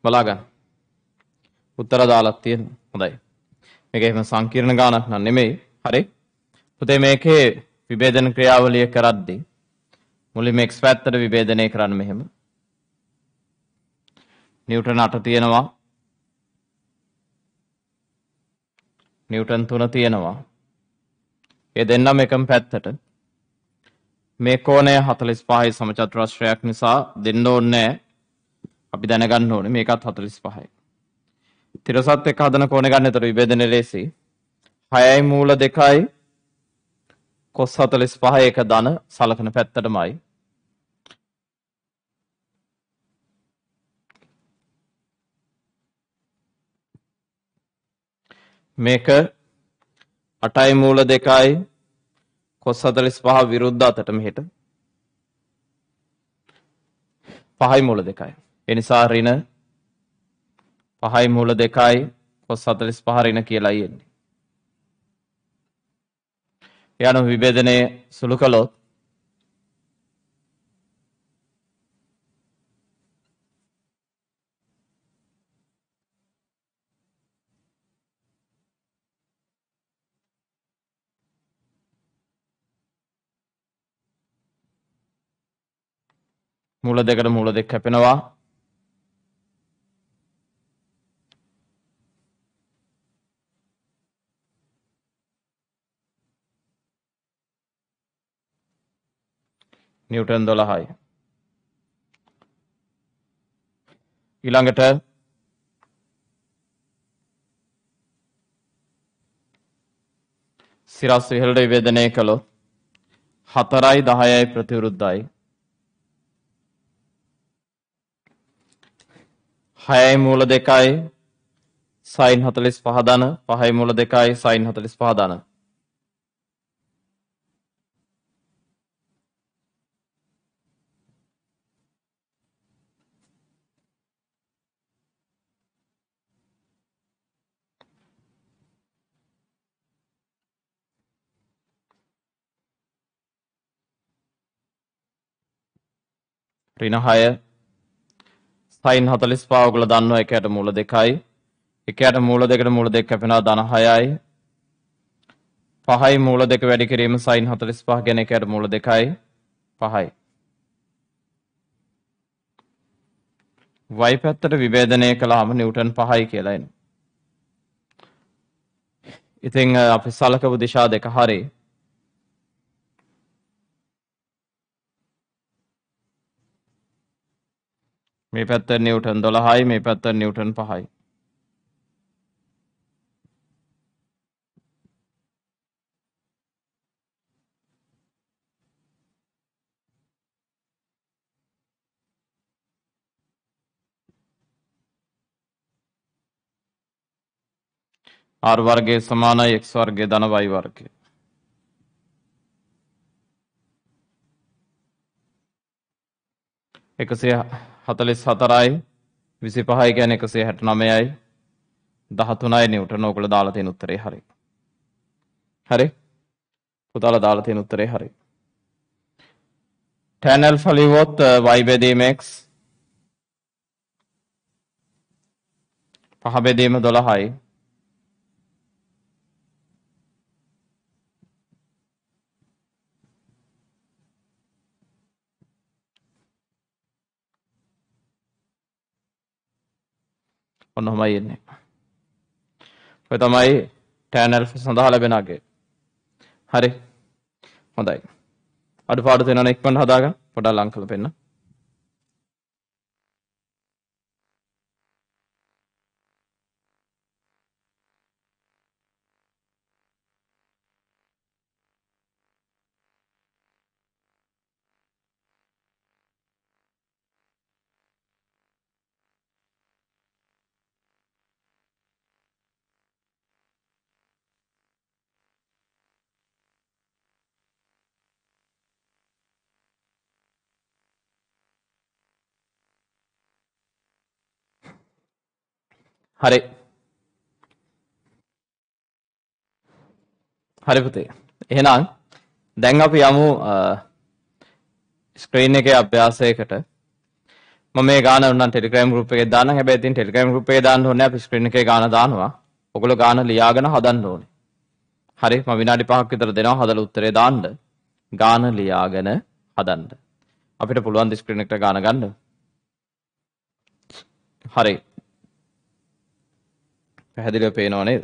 බලාගන්න උත්තර දාලත් තියෙන හොඳයි මේක එහෙම සංකීර්ණ ගානක් නම් නෙමෙයි හරි පුතේ මේකේ විභේදන ක්‍රියාවලිය කරද්දී මුලින්ම x පැත්තට විභේදනය කරන්න මෙහෙම නිව්ටන් 8 තියෙනවා නිව්ටන් 3 තියෙනවා ඒ දෙන්නම එකම පැත්තට මේ කෝණය 45යි සමචතුරස්‍රයක් නිසා දෙන්න ඕනේ අපි දැනගන්න ඕනේ මේකත් 45යි. තිරසත් එක්ක හදන කෝණ ගන්න. ඒතර විභේදන ලේසි. 6යි මූල 2යි cos 45 එක ධන සලකන පැත්තටමයි. මේක 8යි මූල 2යි කොස් 45 විරුද්ධ අතට මෙහෙට 5යි මූල 2යි. ඒ නිසා ඍණ 5යි මූල 2යි කොස් 45 ඍණ කියලායි එන්නේ. යන විභේදනයේ සුළු කළොත් මුල දෙකට මුල දෙක කැපෙනවා නිවටන් දොළහයි. ඊළඟට සිරස් විහලට විවේදනය කළොත් හතරයි දහයයි ප්‍රතිවරුද්ධයි 6යි මූල 2යි sin 45 ධන 5යි මූල 2යි sin 45 ධන ඍණ 6 සයින් 45 ඔයගොල්ලෝ දන්නවා එකයට මූල දෙකයි. එකයට මූල දෙකට මූල දෙක කැපෙනවා ධන 6යි. 5යි මූල දෙක වැඩි කිරීම සයින් 45 ගැන එකයට මූල දෙකයි 5යි. y පැත්තට විභේදනය කළාම නිව්ටන් 5යි කියලා එනවා. ඉතින් අපි සලකපු දිශා දෙක හරියි. මේ පැත්ත නිවටන් 12යි මේ පැත්ත නිවටන් 5යි. आर वर्गे समान एक्स वर्गे धन वाई वर्गे එකසේ හතලෙස් හතරයි විසි පහයි ගැන එකසේ හැට නමයයි දහතුනයි නිවට නෝකළ දාලතයෙන් උත්තරේ හරි හරි පුතාල දාලතයෙන් උත්තරේ හරි ටැනල් ෆලිවොත් uh, වයිබෙදීමෙක්ස් පහබෙදීම දොළහයි ඔන්න හොමයි එන්නේ. ඔය තමයි ටෑන් ඇල්ෆා සඳහා ලැබෙන අගේ. හරි. හොඳයි. අඩුපාඩු තේනවනේ ඉක්මනට හදාගන්න. පොඩක් ලං කරලා පෙන්නන්න. හරි. හරි පුතේ. එහෙනම් දැන් අපි යමු ස්ක්‍රීන් එකේ අභ්‍යාසයකට. මම මේ ගාන උනන් ටෙලිග්‍රෑම් ගෲප් එකේ දාන්නම්. හැබැයි ඉතින් ටෙලිග්‍රෑම් ගෲප් එකේ දාන්න ඕනේ අපි ස්ක්‍රීන් එකේ ගාන දානවා. ඔගොල්ලෝ ගාන ලියාගෙන හදන්න ඕනේ. හරි මම විනාඩි 5ක් විතර දෙනවා හදලා උත්තරේ දාන්න. ගාන ලියාගෙන හදන්න. අපිට පුළුවන් ස්ක්‍රීන් එකට ගාන ගන්න. හරි. පැහැදිලිව පේනව නේද?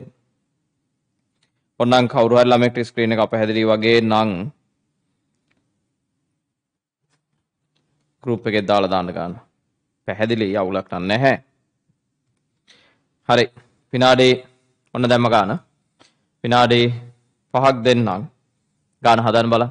ඔන්නම් කවුරු හරි ළමෙක්ට ස්ක්‍රීන් එක අපහැදිලි වගේ නම් ගෲප් එකේ දාලා දාන්න ගන්න. පැහැදිලි අවුලක් නැහැ. හරි. විනාඩි ඔන්න දැම්ම ගන්න. විනාඩි 5ක් දෙන්නම්. ගන්න හදන්න බලන්න.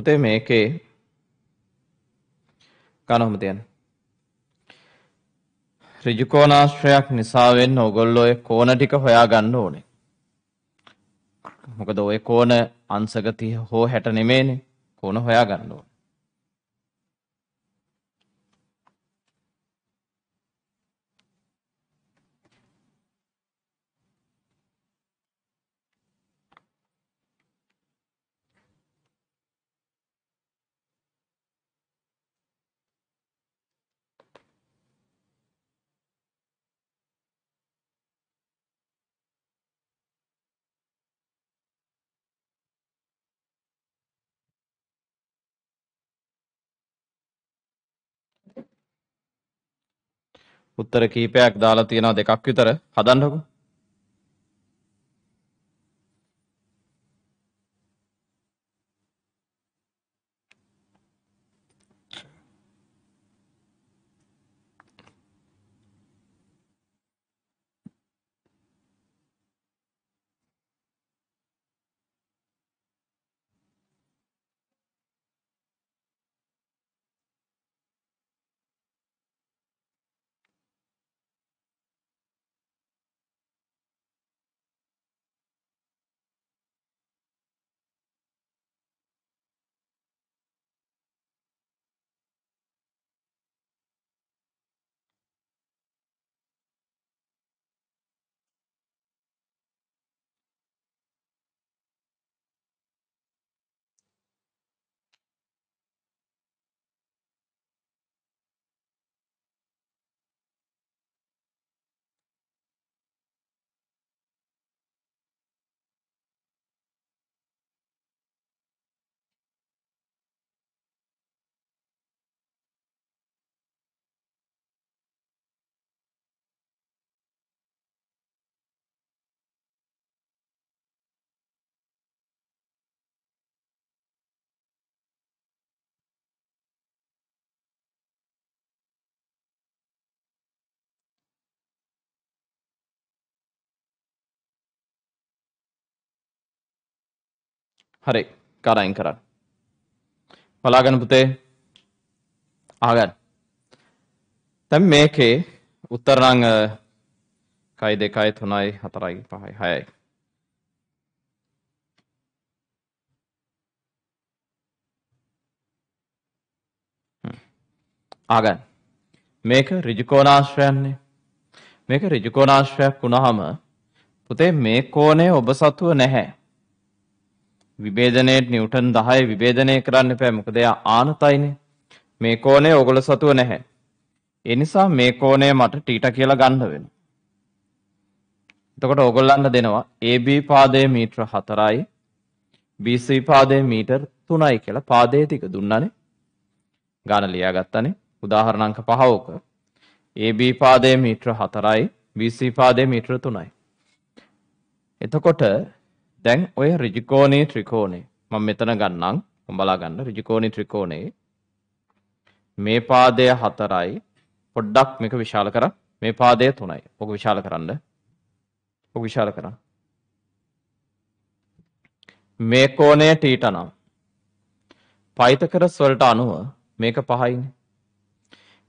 පුතේ මේකේ ගණොහම තියන්න ඍජුකෝණාශ්‍රයක් නිසා වෙන්න ඕගොල්ලෝ ඒ කෝණ ටික හොයා ගන්න ඕනේ. මොකද ওই කෝණ අංශක 30 හෝ 60 නෙමෙයිනේ. කෝණ හොයා ගන්න ඕනේ. උත්තර කීපයක් දාලා තියෙනවා දෙකක් විතර හදන්නකෝ. හරි කරයින් කරන්න. බලාගන්න පුතේ ආගන්න. තැම් මේකේ උත්තරනං කයි දෙකයි තුනයි හතරයි පහයි හයයි. ආගන් මේක රිජිකෝනාශ්‍රයන්නේ මේක රිජිකෝනාශ්‍රයක් වුණහම පුතේ මේ කෝනේ ඔබ සතුව නැහැ විභේදනයේට නිව්ටන් 10 විභේදනය කරන්න එපා. මොකද එයා ආනතයිනේ. මේ කෝණය ඔයගොල්ලෝ සතුව නැහැ. ඒ නිසා මේ කෝණය මට තීටා කියලා ගන්න වෙනවා. එතකොට ඔයගොල්ලන්ට දෙනවා AB පාදයේ මීටර 4යි BC පාදයේ මීටර 3යි කියලා පාදයේ ටික දුන්නානේ. ගාන ලියාගත්තානේ. උදාහරණ අංක 5 ඕක. AB පාදයේ මීටර 4යි BC පාදයේ මීටර 3යි. එතකොට දැන් ඔය ඍජුකෝණේ ත්‍රිකෝණේ මම මෙතන ගන්නම්. මම බලා ගන්න ඍජුකෝණේ ත්‍රිකෝණේ මේ පාදය 4යි පොඩ්ඩක් මේක විශාල කරා. මේ පාදය 3යි. ඔක විශාල කරන්න. ඔක විශාල කරන්න. මේ කෝණය තීට නම් පයිතකරස් වලට අනුව මේක පහයිනේ.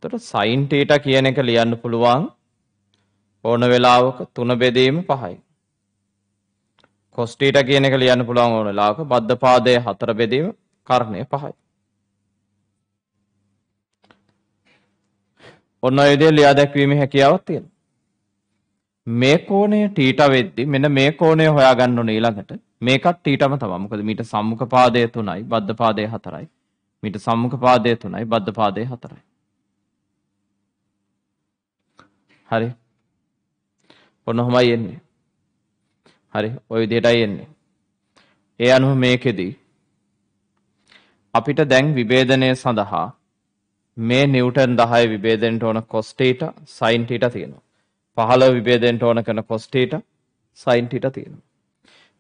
එතකොට sin θ කියන එක ලියන්න පුළුවන් ඕන වෙලාවක 3 බෙදීම පහයි. කොස්ටීට කියන එක ලියන්න පුළුවන් ඕන ලාක බද්ධපාදයේ හතර බෙදීම කර්ණය පහයි. ඔන්න ඔය විදිහේ ලියා දැක්වීමේ හැකියාවක් තියෙනවා. මේ කෝණය තීට වෙද්දි මෙන්න මේ කෝණය හොයාගන්න ඕනේ ඊළඟට. මේකත් තීටම තමයි. මොකද මීට සම්මුඛ පාදය 3යි, බද්ධ පාදය 4යි. මීට සම්මුඛ පාදය 3යි, බද්ධ පාදය 4යි. හරි. ඔන්න ඔහමයි එන්නේ. හරි ওই විදිහටයි එන්නේ. ඒ අනුව මේකෙදි අපිට දැන් විභේදනය සඳහා මේ නිවටන් 10 විභේදෙන්ට ඕන cos θ sin θ තියෙනවා. 15 විභේදෙන්ට ඕන කරන cos θ sin θ තියෙනවා.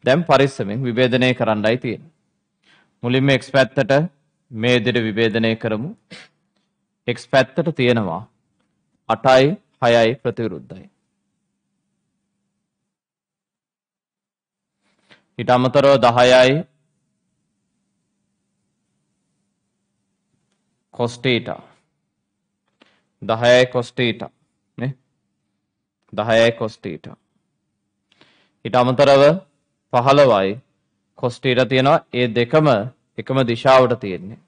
දැන් පරිස්සමෙන් විභේදනය කරන්නයි තියෙන්නේ. මුලින්ම x පැත්තට මේ විදිහට විභේදනය කරමු. x පැත්තට තියෙනවා 8යි 6යි ප්‍රතිවිරුද්ධයි. ඊට අමතරව 10යි cos theta 10යි cos theta නේ 10යි cos theta ඊට අමතරව 15යි cos theta තියෙනවා ඒ දෙකම එකම දිශාවට තියෙන්නේ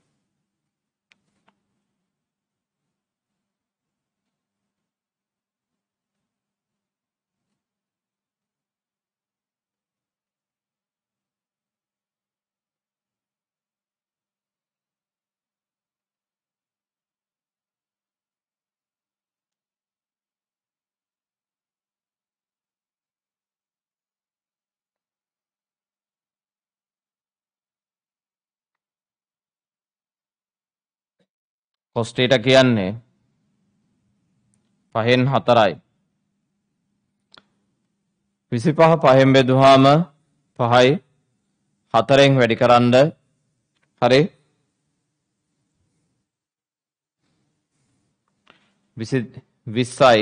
කොස්ටේට කියන්නේ පහෙන් හතරයි විසි පහ පහෙන් බෙදුහාම පහයි හතරෙන් වැඩි කරන්න හරි විසි විස්සයි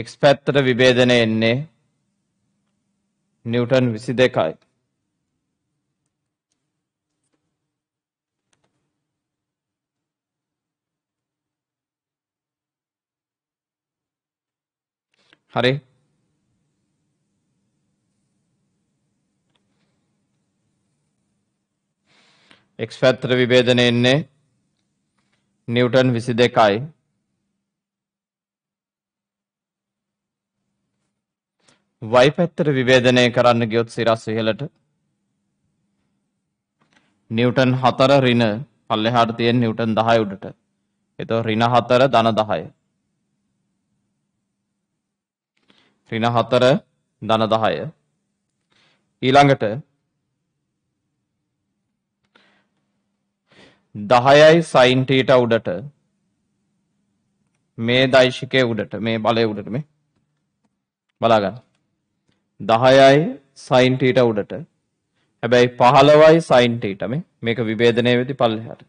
එක්ස් පැත්තට විබේධනය එන්නේ නිවටන් විසි දෙකයි හරි එක්ස් පැත්තර විභේදන එන්නේ නිවටන් විසි දෙකයි වයි පැත්තර විවේදනය කරන්න ගියොත් සිරස් ඉහලට නිවටන් හතර රින පල්ලෙ හාට තියෙන් නිවටන් දහය උඩට එතෝ රින හතර දන දහය ඍණ 4 ධන 10 ඊළඟට 10යි sin θ උඩට මේ දෛශිකයේ උඩට මේ බලයේ උඩට මේ බලා ගන්න 10යි sin θ උඩට හැබැයි 15යි sin θ මේ මේක විභේදනයේ වෙදි පල්ලෙහාට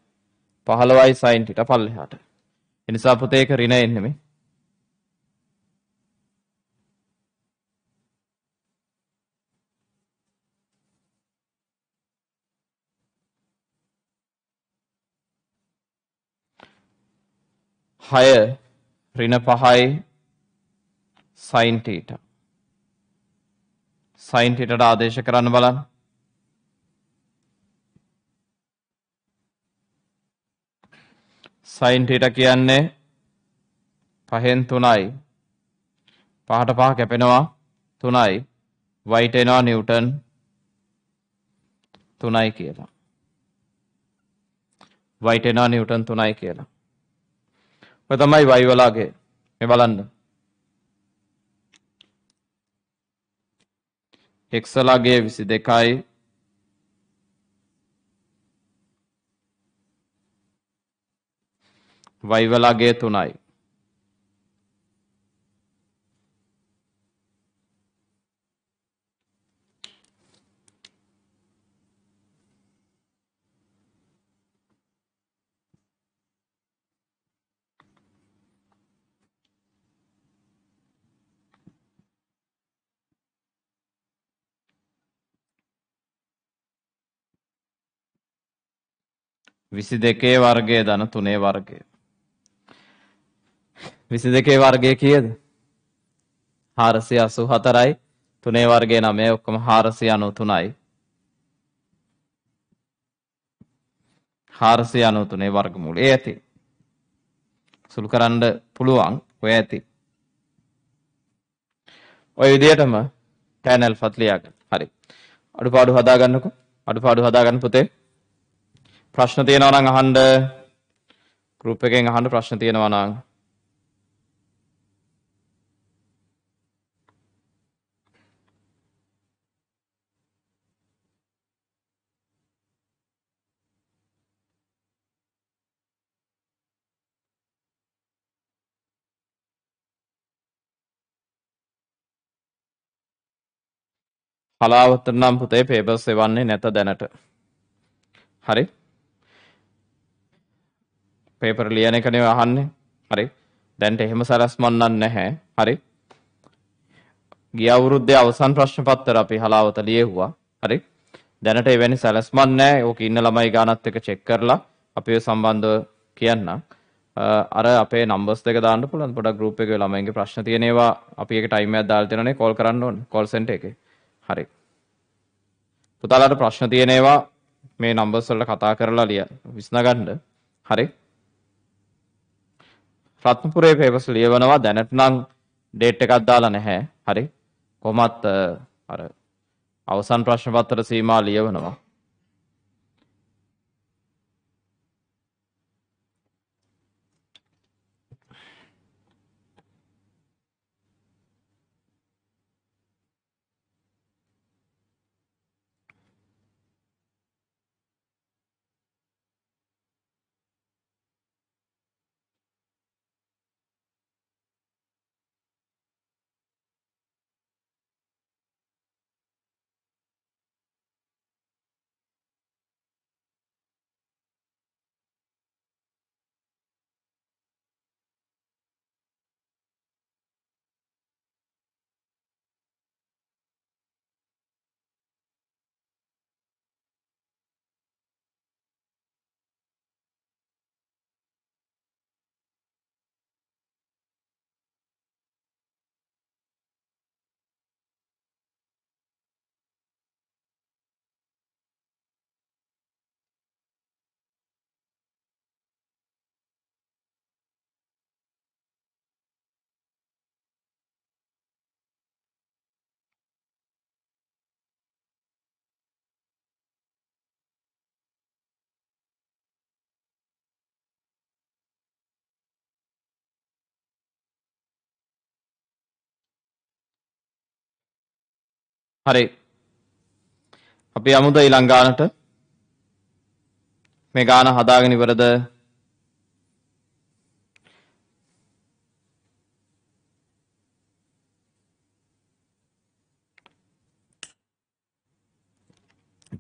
15යි sin θ පල්ලෙහාට ඒ නිසා පුතේ ඒක ඍණ එන්නේ මේ 6 ඍණ 5යි sin theta sin theta ට ආදේශ කරන්න බලන්න sin theta කියන්නේ 5න් 3යි පහට පහ කැපෙනවා 3යි වයිට එනවා නිව්ටන් 3යි කියලා වයිට එනවා නිව්ටන් 3යි කියලා ඔය තමයි වයිවලාගේ මේ බලන්න. එක්සලාගේ 22යි වයිවලාගේ 3යි විසි දෙකේ වර්ගය දන තුනේ වර්ගය. විසි දෙකේ වර්ගය කියද. හාරසි අසු හතරයි තුනේ වර්ගේ නමේ ඔක්කොම හාරසි අනු තුනයි. හාරසය අනු තුනේ වර්ගමුල ඒ ඇති. සුළු කරන්න පුළුවන් ඔය ඇති. ඔය විදියටම ටෑනල් ෆත්ලියයාග හරි අඩු පාඩු හදාගන්නකු අඩු පාඩු හදාගන්න පුතේ ප්‍රශ්න තියෙනවා නම් අහන්න ගෲප් එකෙන් අහන්න ප්‍රශ්න තියෙනවා නම් හලාවතර නම් පුතේ පේබස් එවන්නේ නැත දැනට. හරි පේපර් ලියන එකනේ අහන්නේ. හරි. දැන්ට එහෙම සරස්මන්නන් නැහැ. හරි. ගිය අවුරුද්දේ අවසන් ප්‍රශ්න පත්‍ර අපි හලාවත ලියුවා. හරි. දැනට එවැනි සැලැස්මක් නැහැ. ඕක ඉන්න ළමයි ගානත් එක චෙක් කරලා අපිව සම්බන්ධව කියන්නම්. අර අපේ නම්බස් දෙක දාන්න පුළුවන්. පොඩක් ගෲප් එකේ ළමයින්ගේ ප්‍රශ්න තියෙන ඒවා අපි එක ටයිම් එකක් දාලා තියෙනනේ කෝල් කරන්න ඕනේ. කෝල් සෙන්ටර් එකේ. හරි. පුතාලාට ප්‍රශ්න තියෙන ඒවා මේ නම්බර්ස් වලට කතා කරලා ලිය විසඳගන්න. හරි. රත්නපුරේ පේපර්ස් ලියවනවා දැනට නම් ඩේට් එකක් දාලා නැහැ. හරි. කොහොමත් අර අවසන් ප්‍රශ්න පත්‍ර සීමා ලියවනවා. හරි. අපි යමුද ඊළඟ ගානට? මේ ගාන හදාගෙන ඉවරද?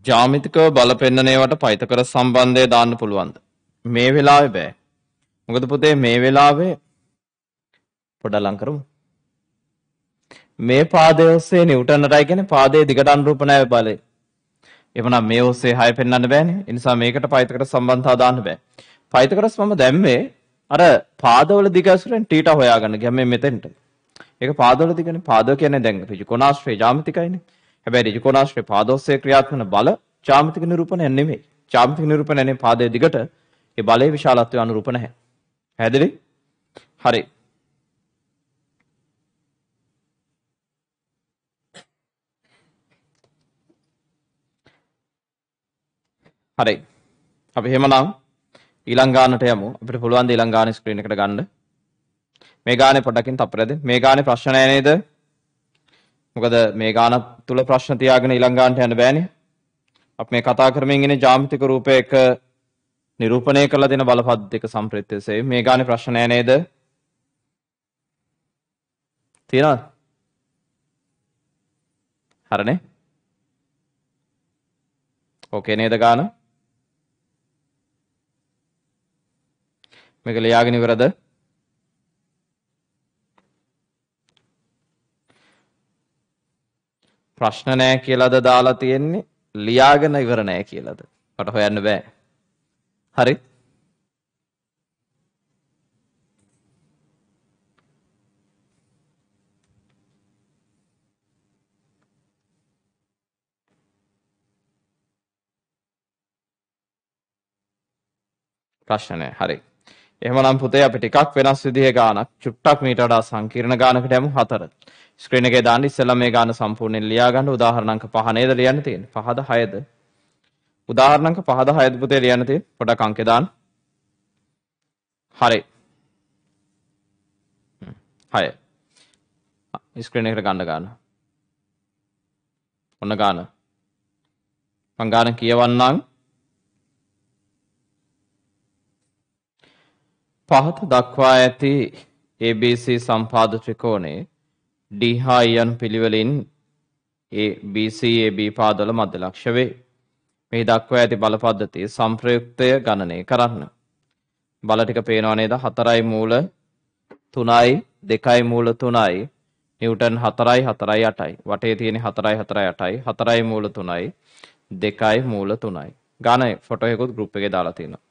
ජාමිතිකව බලපෙන්නන ඒවට පයිතකර සම්බන්ධය දාන්න පුළුවන්ද? මේ වෙලාවේ බෑ. මොකද පුතේ මේ වෙලාවේ පොඩ්ඩක් ලං කරමු. මේ පාදයේ ඔස්සේ නිව්ටන්ටයි කියන්නේ පාදයේ දිගට අනුරූප නැහැ බලය. එවනම් මේ ඔස්සේ 6 පෙන්වන්න බෑනේ. ඒ නිසා මේකට පයිතකට සම්බන්ධතාව දාන්න බෑ. පයිතකරස් මම දැම්මේ අර පාදවල දිග ඇසුරෙන් ටීටා හොයාගන්න ගැම්මේ මෙතෙන්ට. ඒක පාදවල දිගනේ පාද කියන්නේ දැන් ඍජුකෝණාශ්‍රේ ජ්‍යාමිතිකයිනේ. හැබැයි ඍජුකෝණාශ්‍රේ පාදෝස්සේ ක්‍රියාත්මක බල ජ්‍යාමිතික නිරූපණය නෙමෙයි. ජ්‍යාමිතික නිරූපණය නේ පාදයේ දිගට ඒ බලයේ විශාලත්වය අනුරූප නැහැ. හැදෙලි? හරි. හරි. අපි එහෙමනම් ඊළඟ ගානට යමු. අපිට පුළුවන් ද ඊළඟ ගානේ ස්ක්‍රීන් එකට ගන්න. මේ ගානේ පොඩකින් තප්පරද? මේ ගානේ ප්‍රශ්න නැහැ නේද? මොකද මේ ගාන තුල ප්‍රශ්න තියාගෙන ඊළඟ ගානට යන්න බෑනේ. අපි මේ කතා කරමින් ඉන්නේ ජ්‍යාමිතික රූපයක නිරූපණය කරලා දෙන බලපද්‍යක සම්ප්‍රේත්‍යසේ මේ ගානේ ප්‍රශ්න නැහැ නේද? තියනවද? හරනේ. ඕකේ නේද ගාන? මේක ලියාගෙන ඉවරද? ප්‍රශ්න නැහැ කියලාද දාලා තියෙන්නේ? ලියාගෙන ඉවර නැහැ කියලාද? මට හොයන්න බෑ. හරි. ප්‍රශ්න නැහැ. හරි. එහෙමනම් පුතේ අපිට ටිකක් වෙනස් විදිහේ ගානක් චුට්ටක් මීට වඩා සංකීර්ණ ගානකට යමු හතර. ස්ක්‍රීන් එකේ දාන්න ඉස්සෙල්ලා මේ ගාන සම්පූර්ණයෙන් ලියා ගන්න උදාහරණ අංක 5 නේද ලියන්න තියෙන්නේ. 5ද 6ද? උදාහරණ අංක 5ද 6ද පුතේ ලියන්න තියෙන්නේ. පොඩක් අංකේ දාන්න. හරි. 6. ස්ක්‍රීන් එකට ගන්න ගාන. ඔන්න ගාන. මං ගාන කියවන්නම්. පහත දක්වා ඇති ABC සම්පාද ත්‍රිකෝණයේ D හා E යන පිළිවෙලින් ABC AB පාදවල මධ්‍යලක්ෂ වේ. මෙහි දක්වා ඇති බල පද්ධතිය සම්ප්‍රයුක්තය ගණනය කරන්න. බල ටික පේනවා නේද? 4යි මූල 3යි 2යි මූල 3යි නිව්ටන් 4යි 4යි 8යි. වටේ තියෙන 4යි 4යි 8යි 4යි මූල 3යි 2යි මූල 3යි. ගණය ෆොටෝ එකකුත් ගෲප් එකේ දාලා තියෙනවා.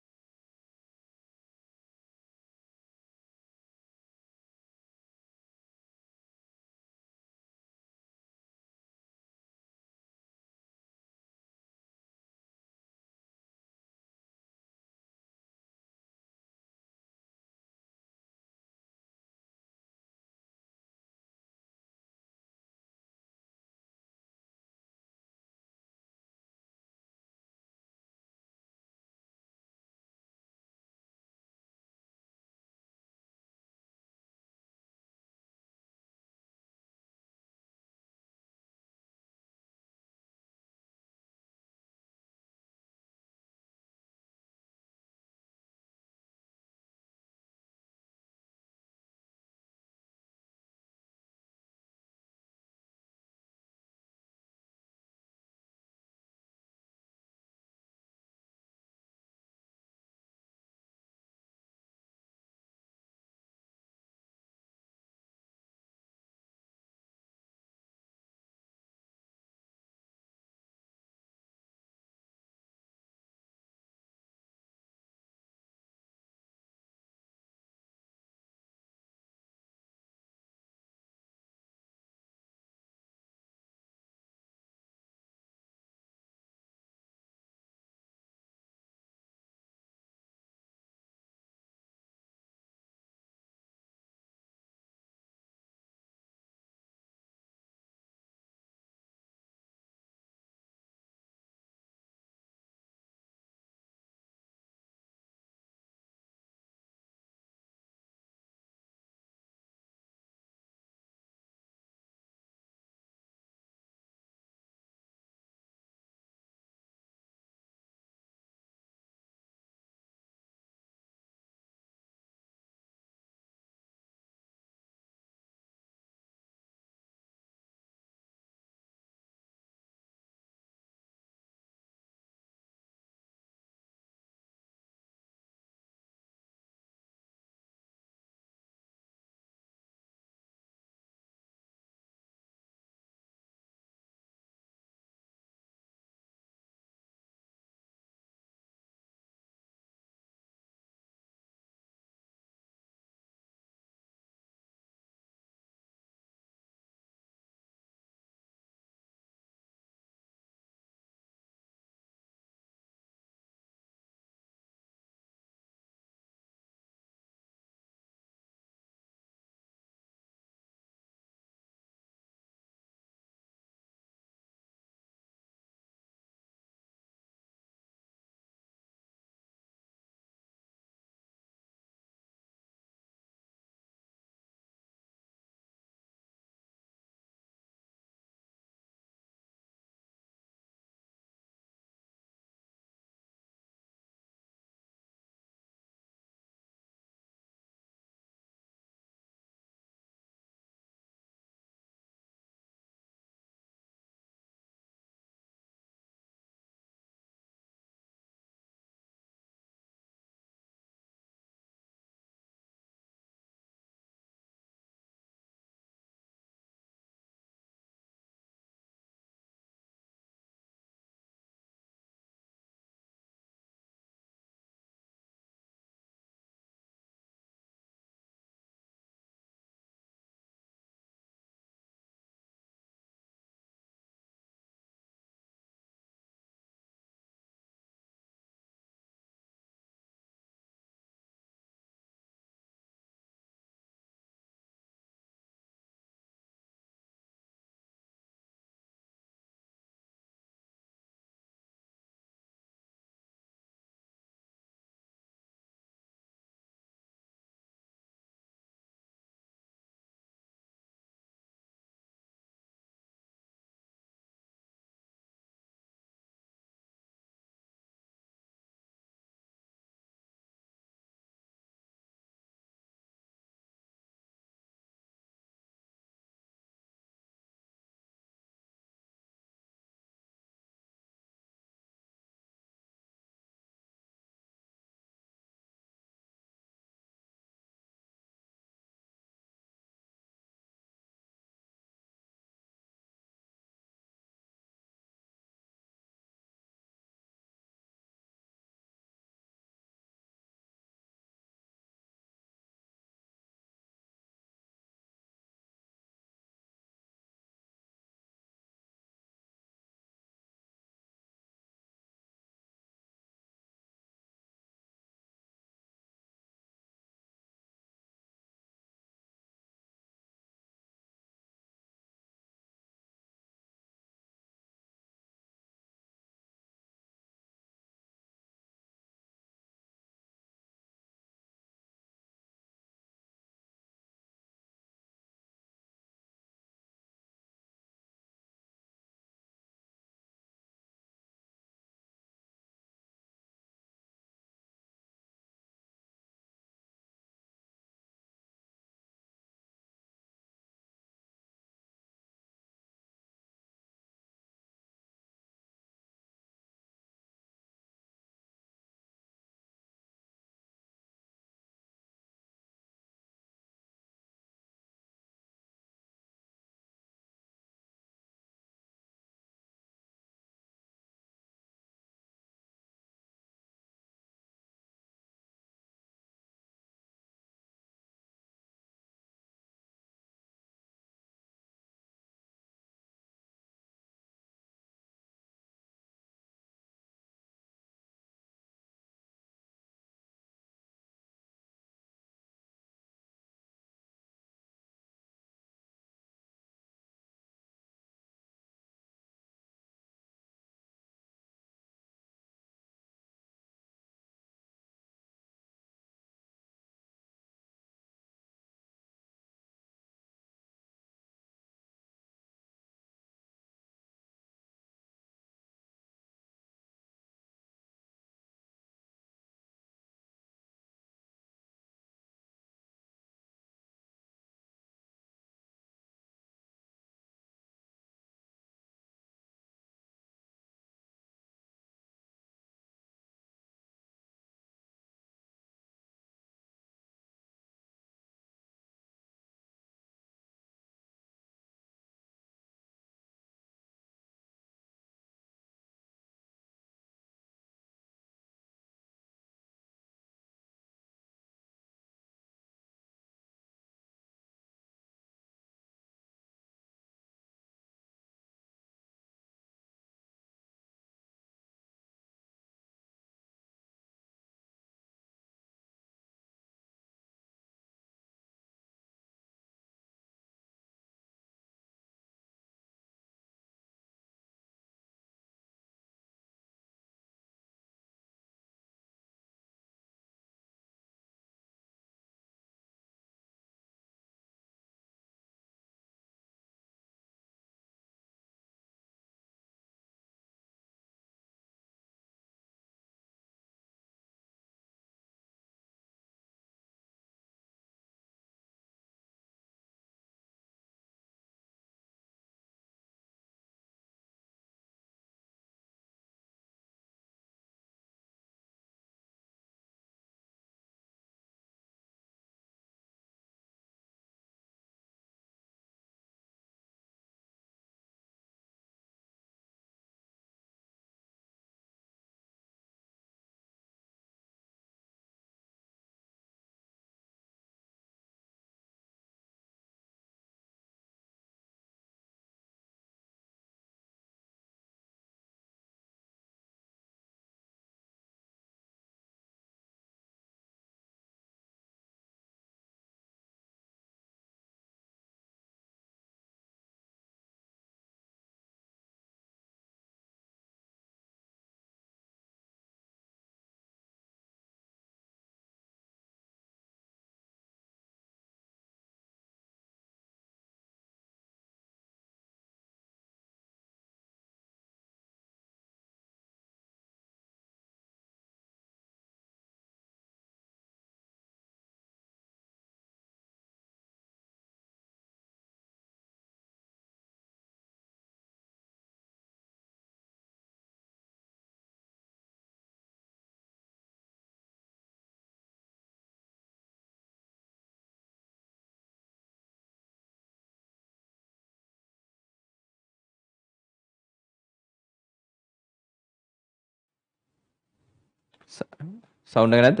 සවුන්ඩ නැද්ද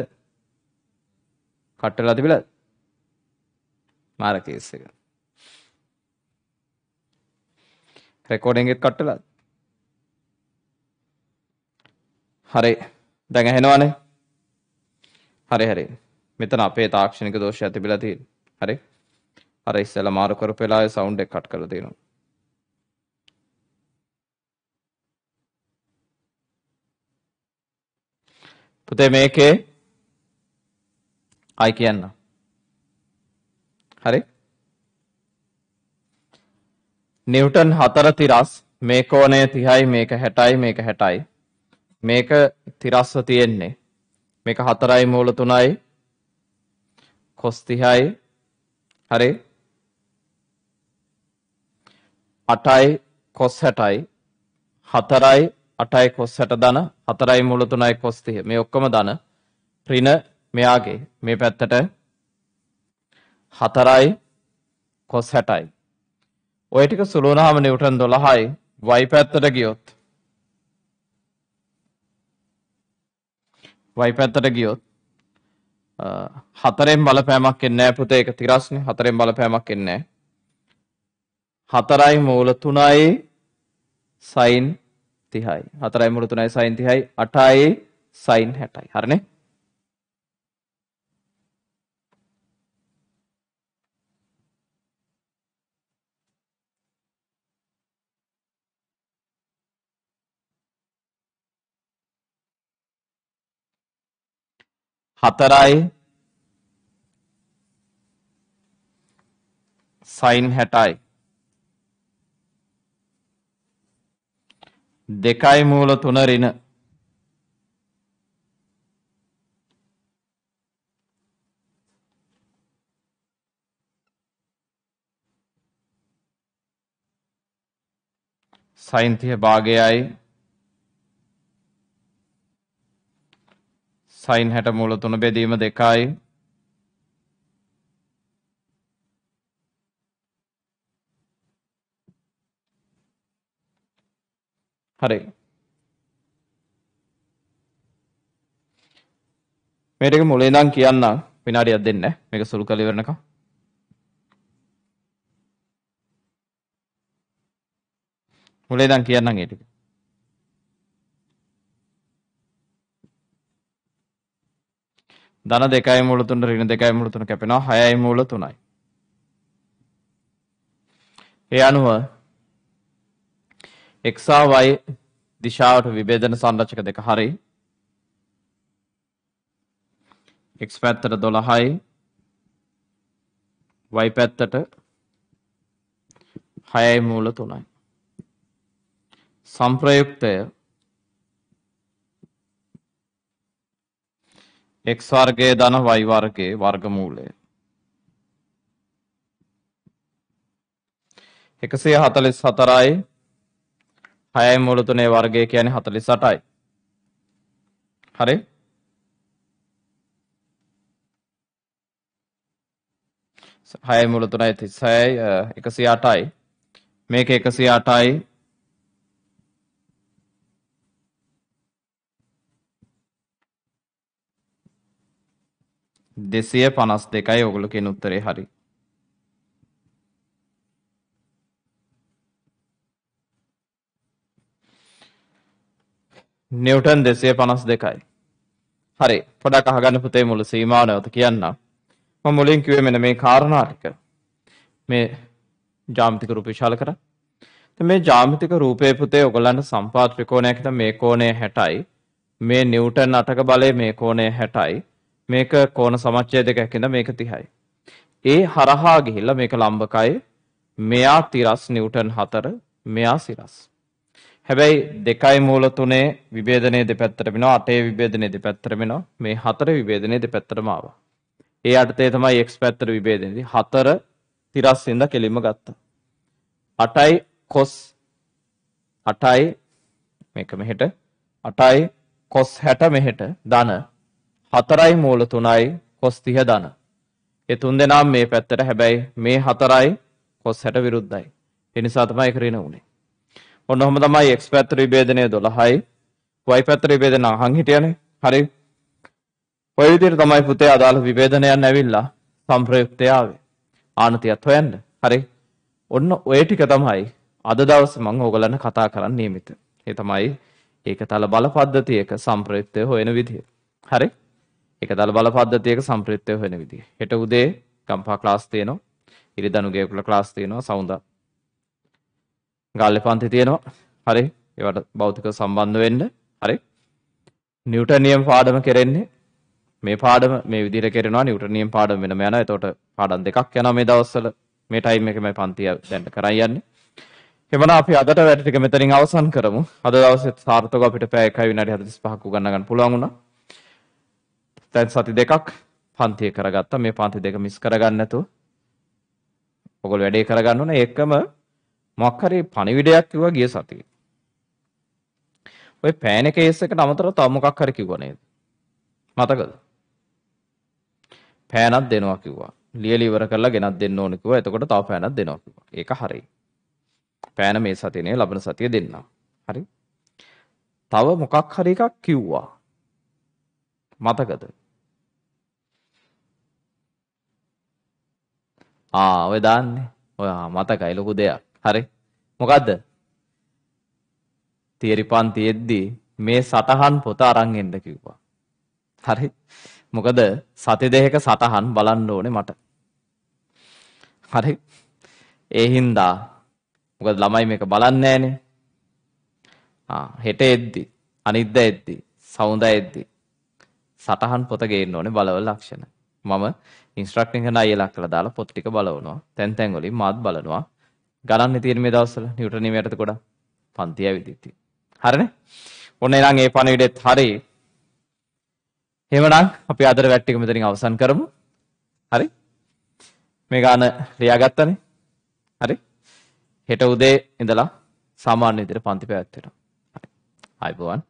කට්ටලා තිබිලද මාර කේස් එක රෙකෝඩින් එකත් කට්ටලාද හරි දැන් ඇහෙනවනේ හරි හරි මෙතන අපේ තාක්ෂණික දෝෂයක් තිබිලා තියෙන හරි අර ඉස්සෙල්ලා මාරු කරපු වෙලාවේ සවුන්ඩ් එක කට් කරලා තියෙනවා පුතේ මේකේ ආයි කියන්න. හරි? නිව්ටන් හතර තිරස් මේ කෝණය 30යි මේක 60යි මේක 60යි. මේක තිරස්ව තියෙන්නේ. මේක 4යි මූල 3යි cos 30යි. හරි? 8යි cos 60යි. 4යි 8යි කොස් 60 ධන 4යි මූල 3යි කොස් 30 මේ ඔක්කොම ධන ඍණ මෙයාගේ මේ පැත්තට 4යි කොස් 60යි ඔය ටික සුළු වුණාම නිව්ටන් 12යි y පැත්තට ගියොත් y පැත්තට ගියොත් හතරෙන් බලපෑමක් එන්නේ නැහැ පුතේ ඒක තිරස්නේ හතරෙන් බලපෑමක් එන්නේ නැහැ හතරයි මූල තුනයි සයින් තිහයි හතරයි මුළු තුනයි සයින් තිහයි අටයි සයින් හැටයි හරණ හතරයි සයින් හැටයි දෙකයි මූල තුන රින සයින්තිය භාගයයි සයින් හැට මූල තුන බෙදීම දෙකයි හරි. මේ ටික මුලින් ඉඳන් කියන්නම් විනාඩියක් දෙන්න මේක සුළු කරලා ඉවරනකම්. මුලින් ඉඳන් කියන්නම් ඒ ටික. ධන දෙකයි මූල තුන ඍණ දෙකයි මූල තුන කැපෙනවා 6යි මූල 3යි. ඒ අනුව x සහ y දිශාවට විභේදන සංරචක දෙක හරි x පැත්තට 12යි y පැත්තට 6යි මූල 3යි සංප්‍රයුක්තය x වර්ගයේ ධන y වර්ගයේ වර්ගමූලය 144යි 6යි මුල 3ේ වර්ගය කියන්නේ 48යි. හරි? හයයි මුල තුනයි තිස්සයයි එකසි අටයි මේක එකසි අටයි දෙසිය පනස් දෙකයි ඔගුලකින් උත්තරේ හරි නිව්ටන් 252යි. හරි. පොඩක් අහගන්න පුතේ මුල සීමාව නැවත කියන්නම්. මම මුලින් කිව්වේ මෙන්න මේ කාරණා ටික. මේ ජාමිතික රූප විශාල කරා. මේ ජාමිතික රූපේ පුතේ ඔයගලන්ට සම්පාත ත්‍රිකෝණයක් හිටන් මේ කෝණය 60යි. මේ නිව්ටන් අටක බලය මේ කෝණය 60යි. මේක කෝණ සමච්ඡේදයක් හින්දා මේක 30යි. ඒ හරහා ගිහිල්ලා මේක ලම්බකයි මෙයා තිරස් නිව්ටන් 4 මෙයා සිරස්. හැබැයි දෙකයි මූල තුනේ විභේදනයේ දෙපැත්තට වෙනවා අටේ විභේදනයේ දෙපැත්තට වෙනවා මේ හතර විභේදනයේ දෙපැත්තටම ආවා. ඒ අර්ථය තමයි x පැත්තට විභේදනයේදී හතර තිරස්සින්ද කෙලින්ම ගත්තා. අටයි කොස් අටයි මේක මෙහෙට අටයි කොස් හැට මෙහෙට ධන හතරයි මූල තුනයි කොස් තිහ ධන. ඒ තුන් දෙනාම මේ පැත්තට හැබැයි මේ හතරයි කොස් හැට විරුද්ධයි. එනිසා තමයි කරගෙන උනේ. ඔන්න ඔහම තමයි x පැත්ත විභේදනය 12යි y පැත්ත විභේදන අහන් හිටියනේ. හරි. ඔය විදිහට තමයි පුතේ අදාළ විභේදනයන් ඇවිල්ලා සම්ප්‍රයුක්තය ආවේ. ආනතියත් හොයන්න. හරි. ඔන්න ඔය ටික තමයි අද දවසේ මම ඕගලන්ට කතා කරන්න නියමිත. ඒ තමයි ඒකතල බල පද්ධතියක සම්ප්‍රයුක්තය හොයන විදිහ. හරි? ඒකතල බල පද්ධතියක සම්ප්‍රයුක්තය හොයන විදිහ. හෙට උදේ ගම්පා ක්ලාස් තියෙනවා. ඉරිදා නුගේකුල ක්ලාස් තියෙනවා. සවුන්දා ගල්ල පන්ති තියෙනවා හරි ඒවට බෞතික සම්බන්ධ වෙන්න හරි නිියුටනියම් පාඩම කෙරෙන්නේ මේ පාඩම මේ විදිර කෙරෙනවා නිියුටනියම් පාඩම වෙනම යන එතකොට පාඩම් දෙකක් යන මේ දවස්සල මේ ටයිම් එක මේ පන්තිය දැන්ට කරයි යන්නේ එමන අපි අදට වැටික මෙතරින් අවසන් කරමු අද දවස සාර්ථක අපිට පෑකයි විනට හදස් පහකු ගන්නගන්න පුළුවන්ුණ තැන් සති දෙකක් පන්තිය කරගත්ත මේ පන්ති දෙක මිස් කරගන්නතු ඔගොල් වැඩේ කරගන්නුන ඒකම මොකක් හරි පණිවිඩයක් කිව්වා ගිය සතියේ. ඔය පෑන කේස් එකට අමතරව තව මොකක් හරි කිව්වා නේද? මතකද? පෑනක් දෙනවා කිව්වා. ලියලි ඉවර කරලා ගෙනත් දෙන්න ඕන කිව්වා. එතකොට තව පෑනක් දෙනවා කිව්වා. ඒක හරි. පෑන මේ සතියේ නේ ලබන සතියේ දෙන්නම්. හරි. තව මොකක් හරි එකක් කිව්වා. මතකද? ආ ඔය දාන්නේ. ඔය මතකයි ලොකු දෙයක්. හරි. මොකද්ද? තියරි පන්තියෙද්දී මේ සටහන් පොත අරන් එන්න කිව්වා. හරි. මොකද සති දෙකක සටහන් බලන්න ඕනේ මට. හරි. ඒ හින්දා මොකද ළමයි මේක බලන්නේ නැහනේ. ආ හෙට එද්දි අනිද්දා එද්දි සවුන්දා එද්දි සටහන් පොත ගේන්න ඕනේ බලවල ලක්ෂණ. මම ඉන්ස්ට්‍රක්ටින් කරන අයලා කරලා දාලා පොත් ටික බලවනවා. තැන් තැන් වලින් මාත් බලනවා. ගණන් තියෙන මේ දවස්වල නිව්ටන් නිමයටද ගොඩක් 500 ඇවිදිති. හරිනේ? ඔන්න එනං ඒ පණවිඩෙත් හරි. එහෙමනම් අපි අදට වැට් එක මෙතනින් අවසන් කරමු. හරි? මේ ගාන ලියාගත්තනේ. හරි? හෙට උදේ ඉඳලා සාමාන්‍ය විදිහට පන්ති පැවැත්වෙනවා. හරි. ආයුබෝවන්.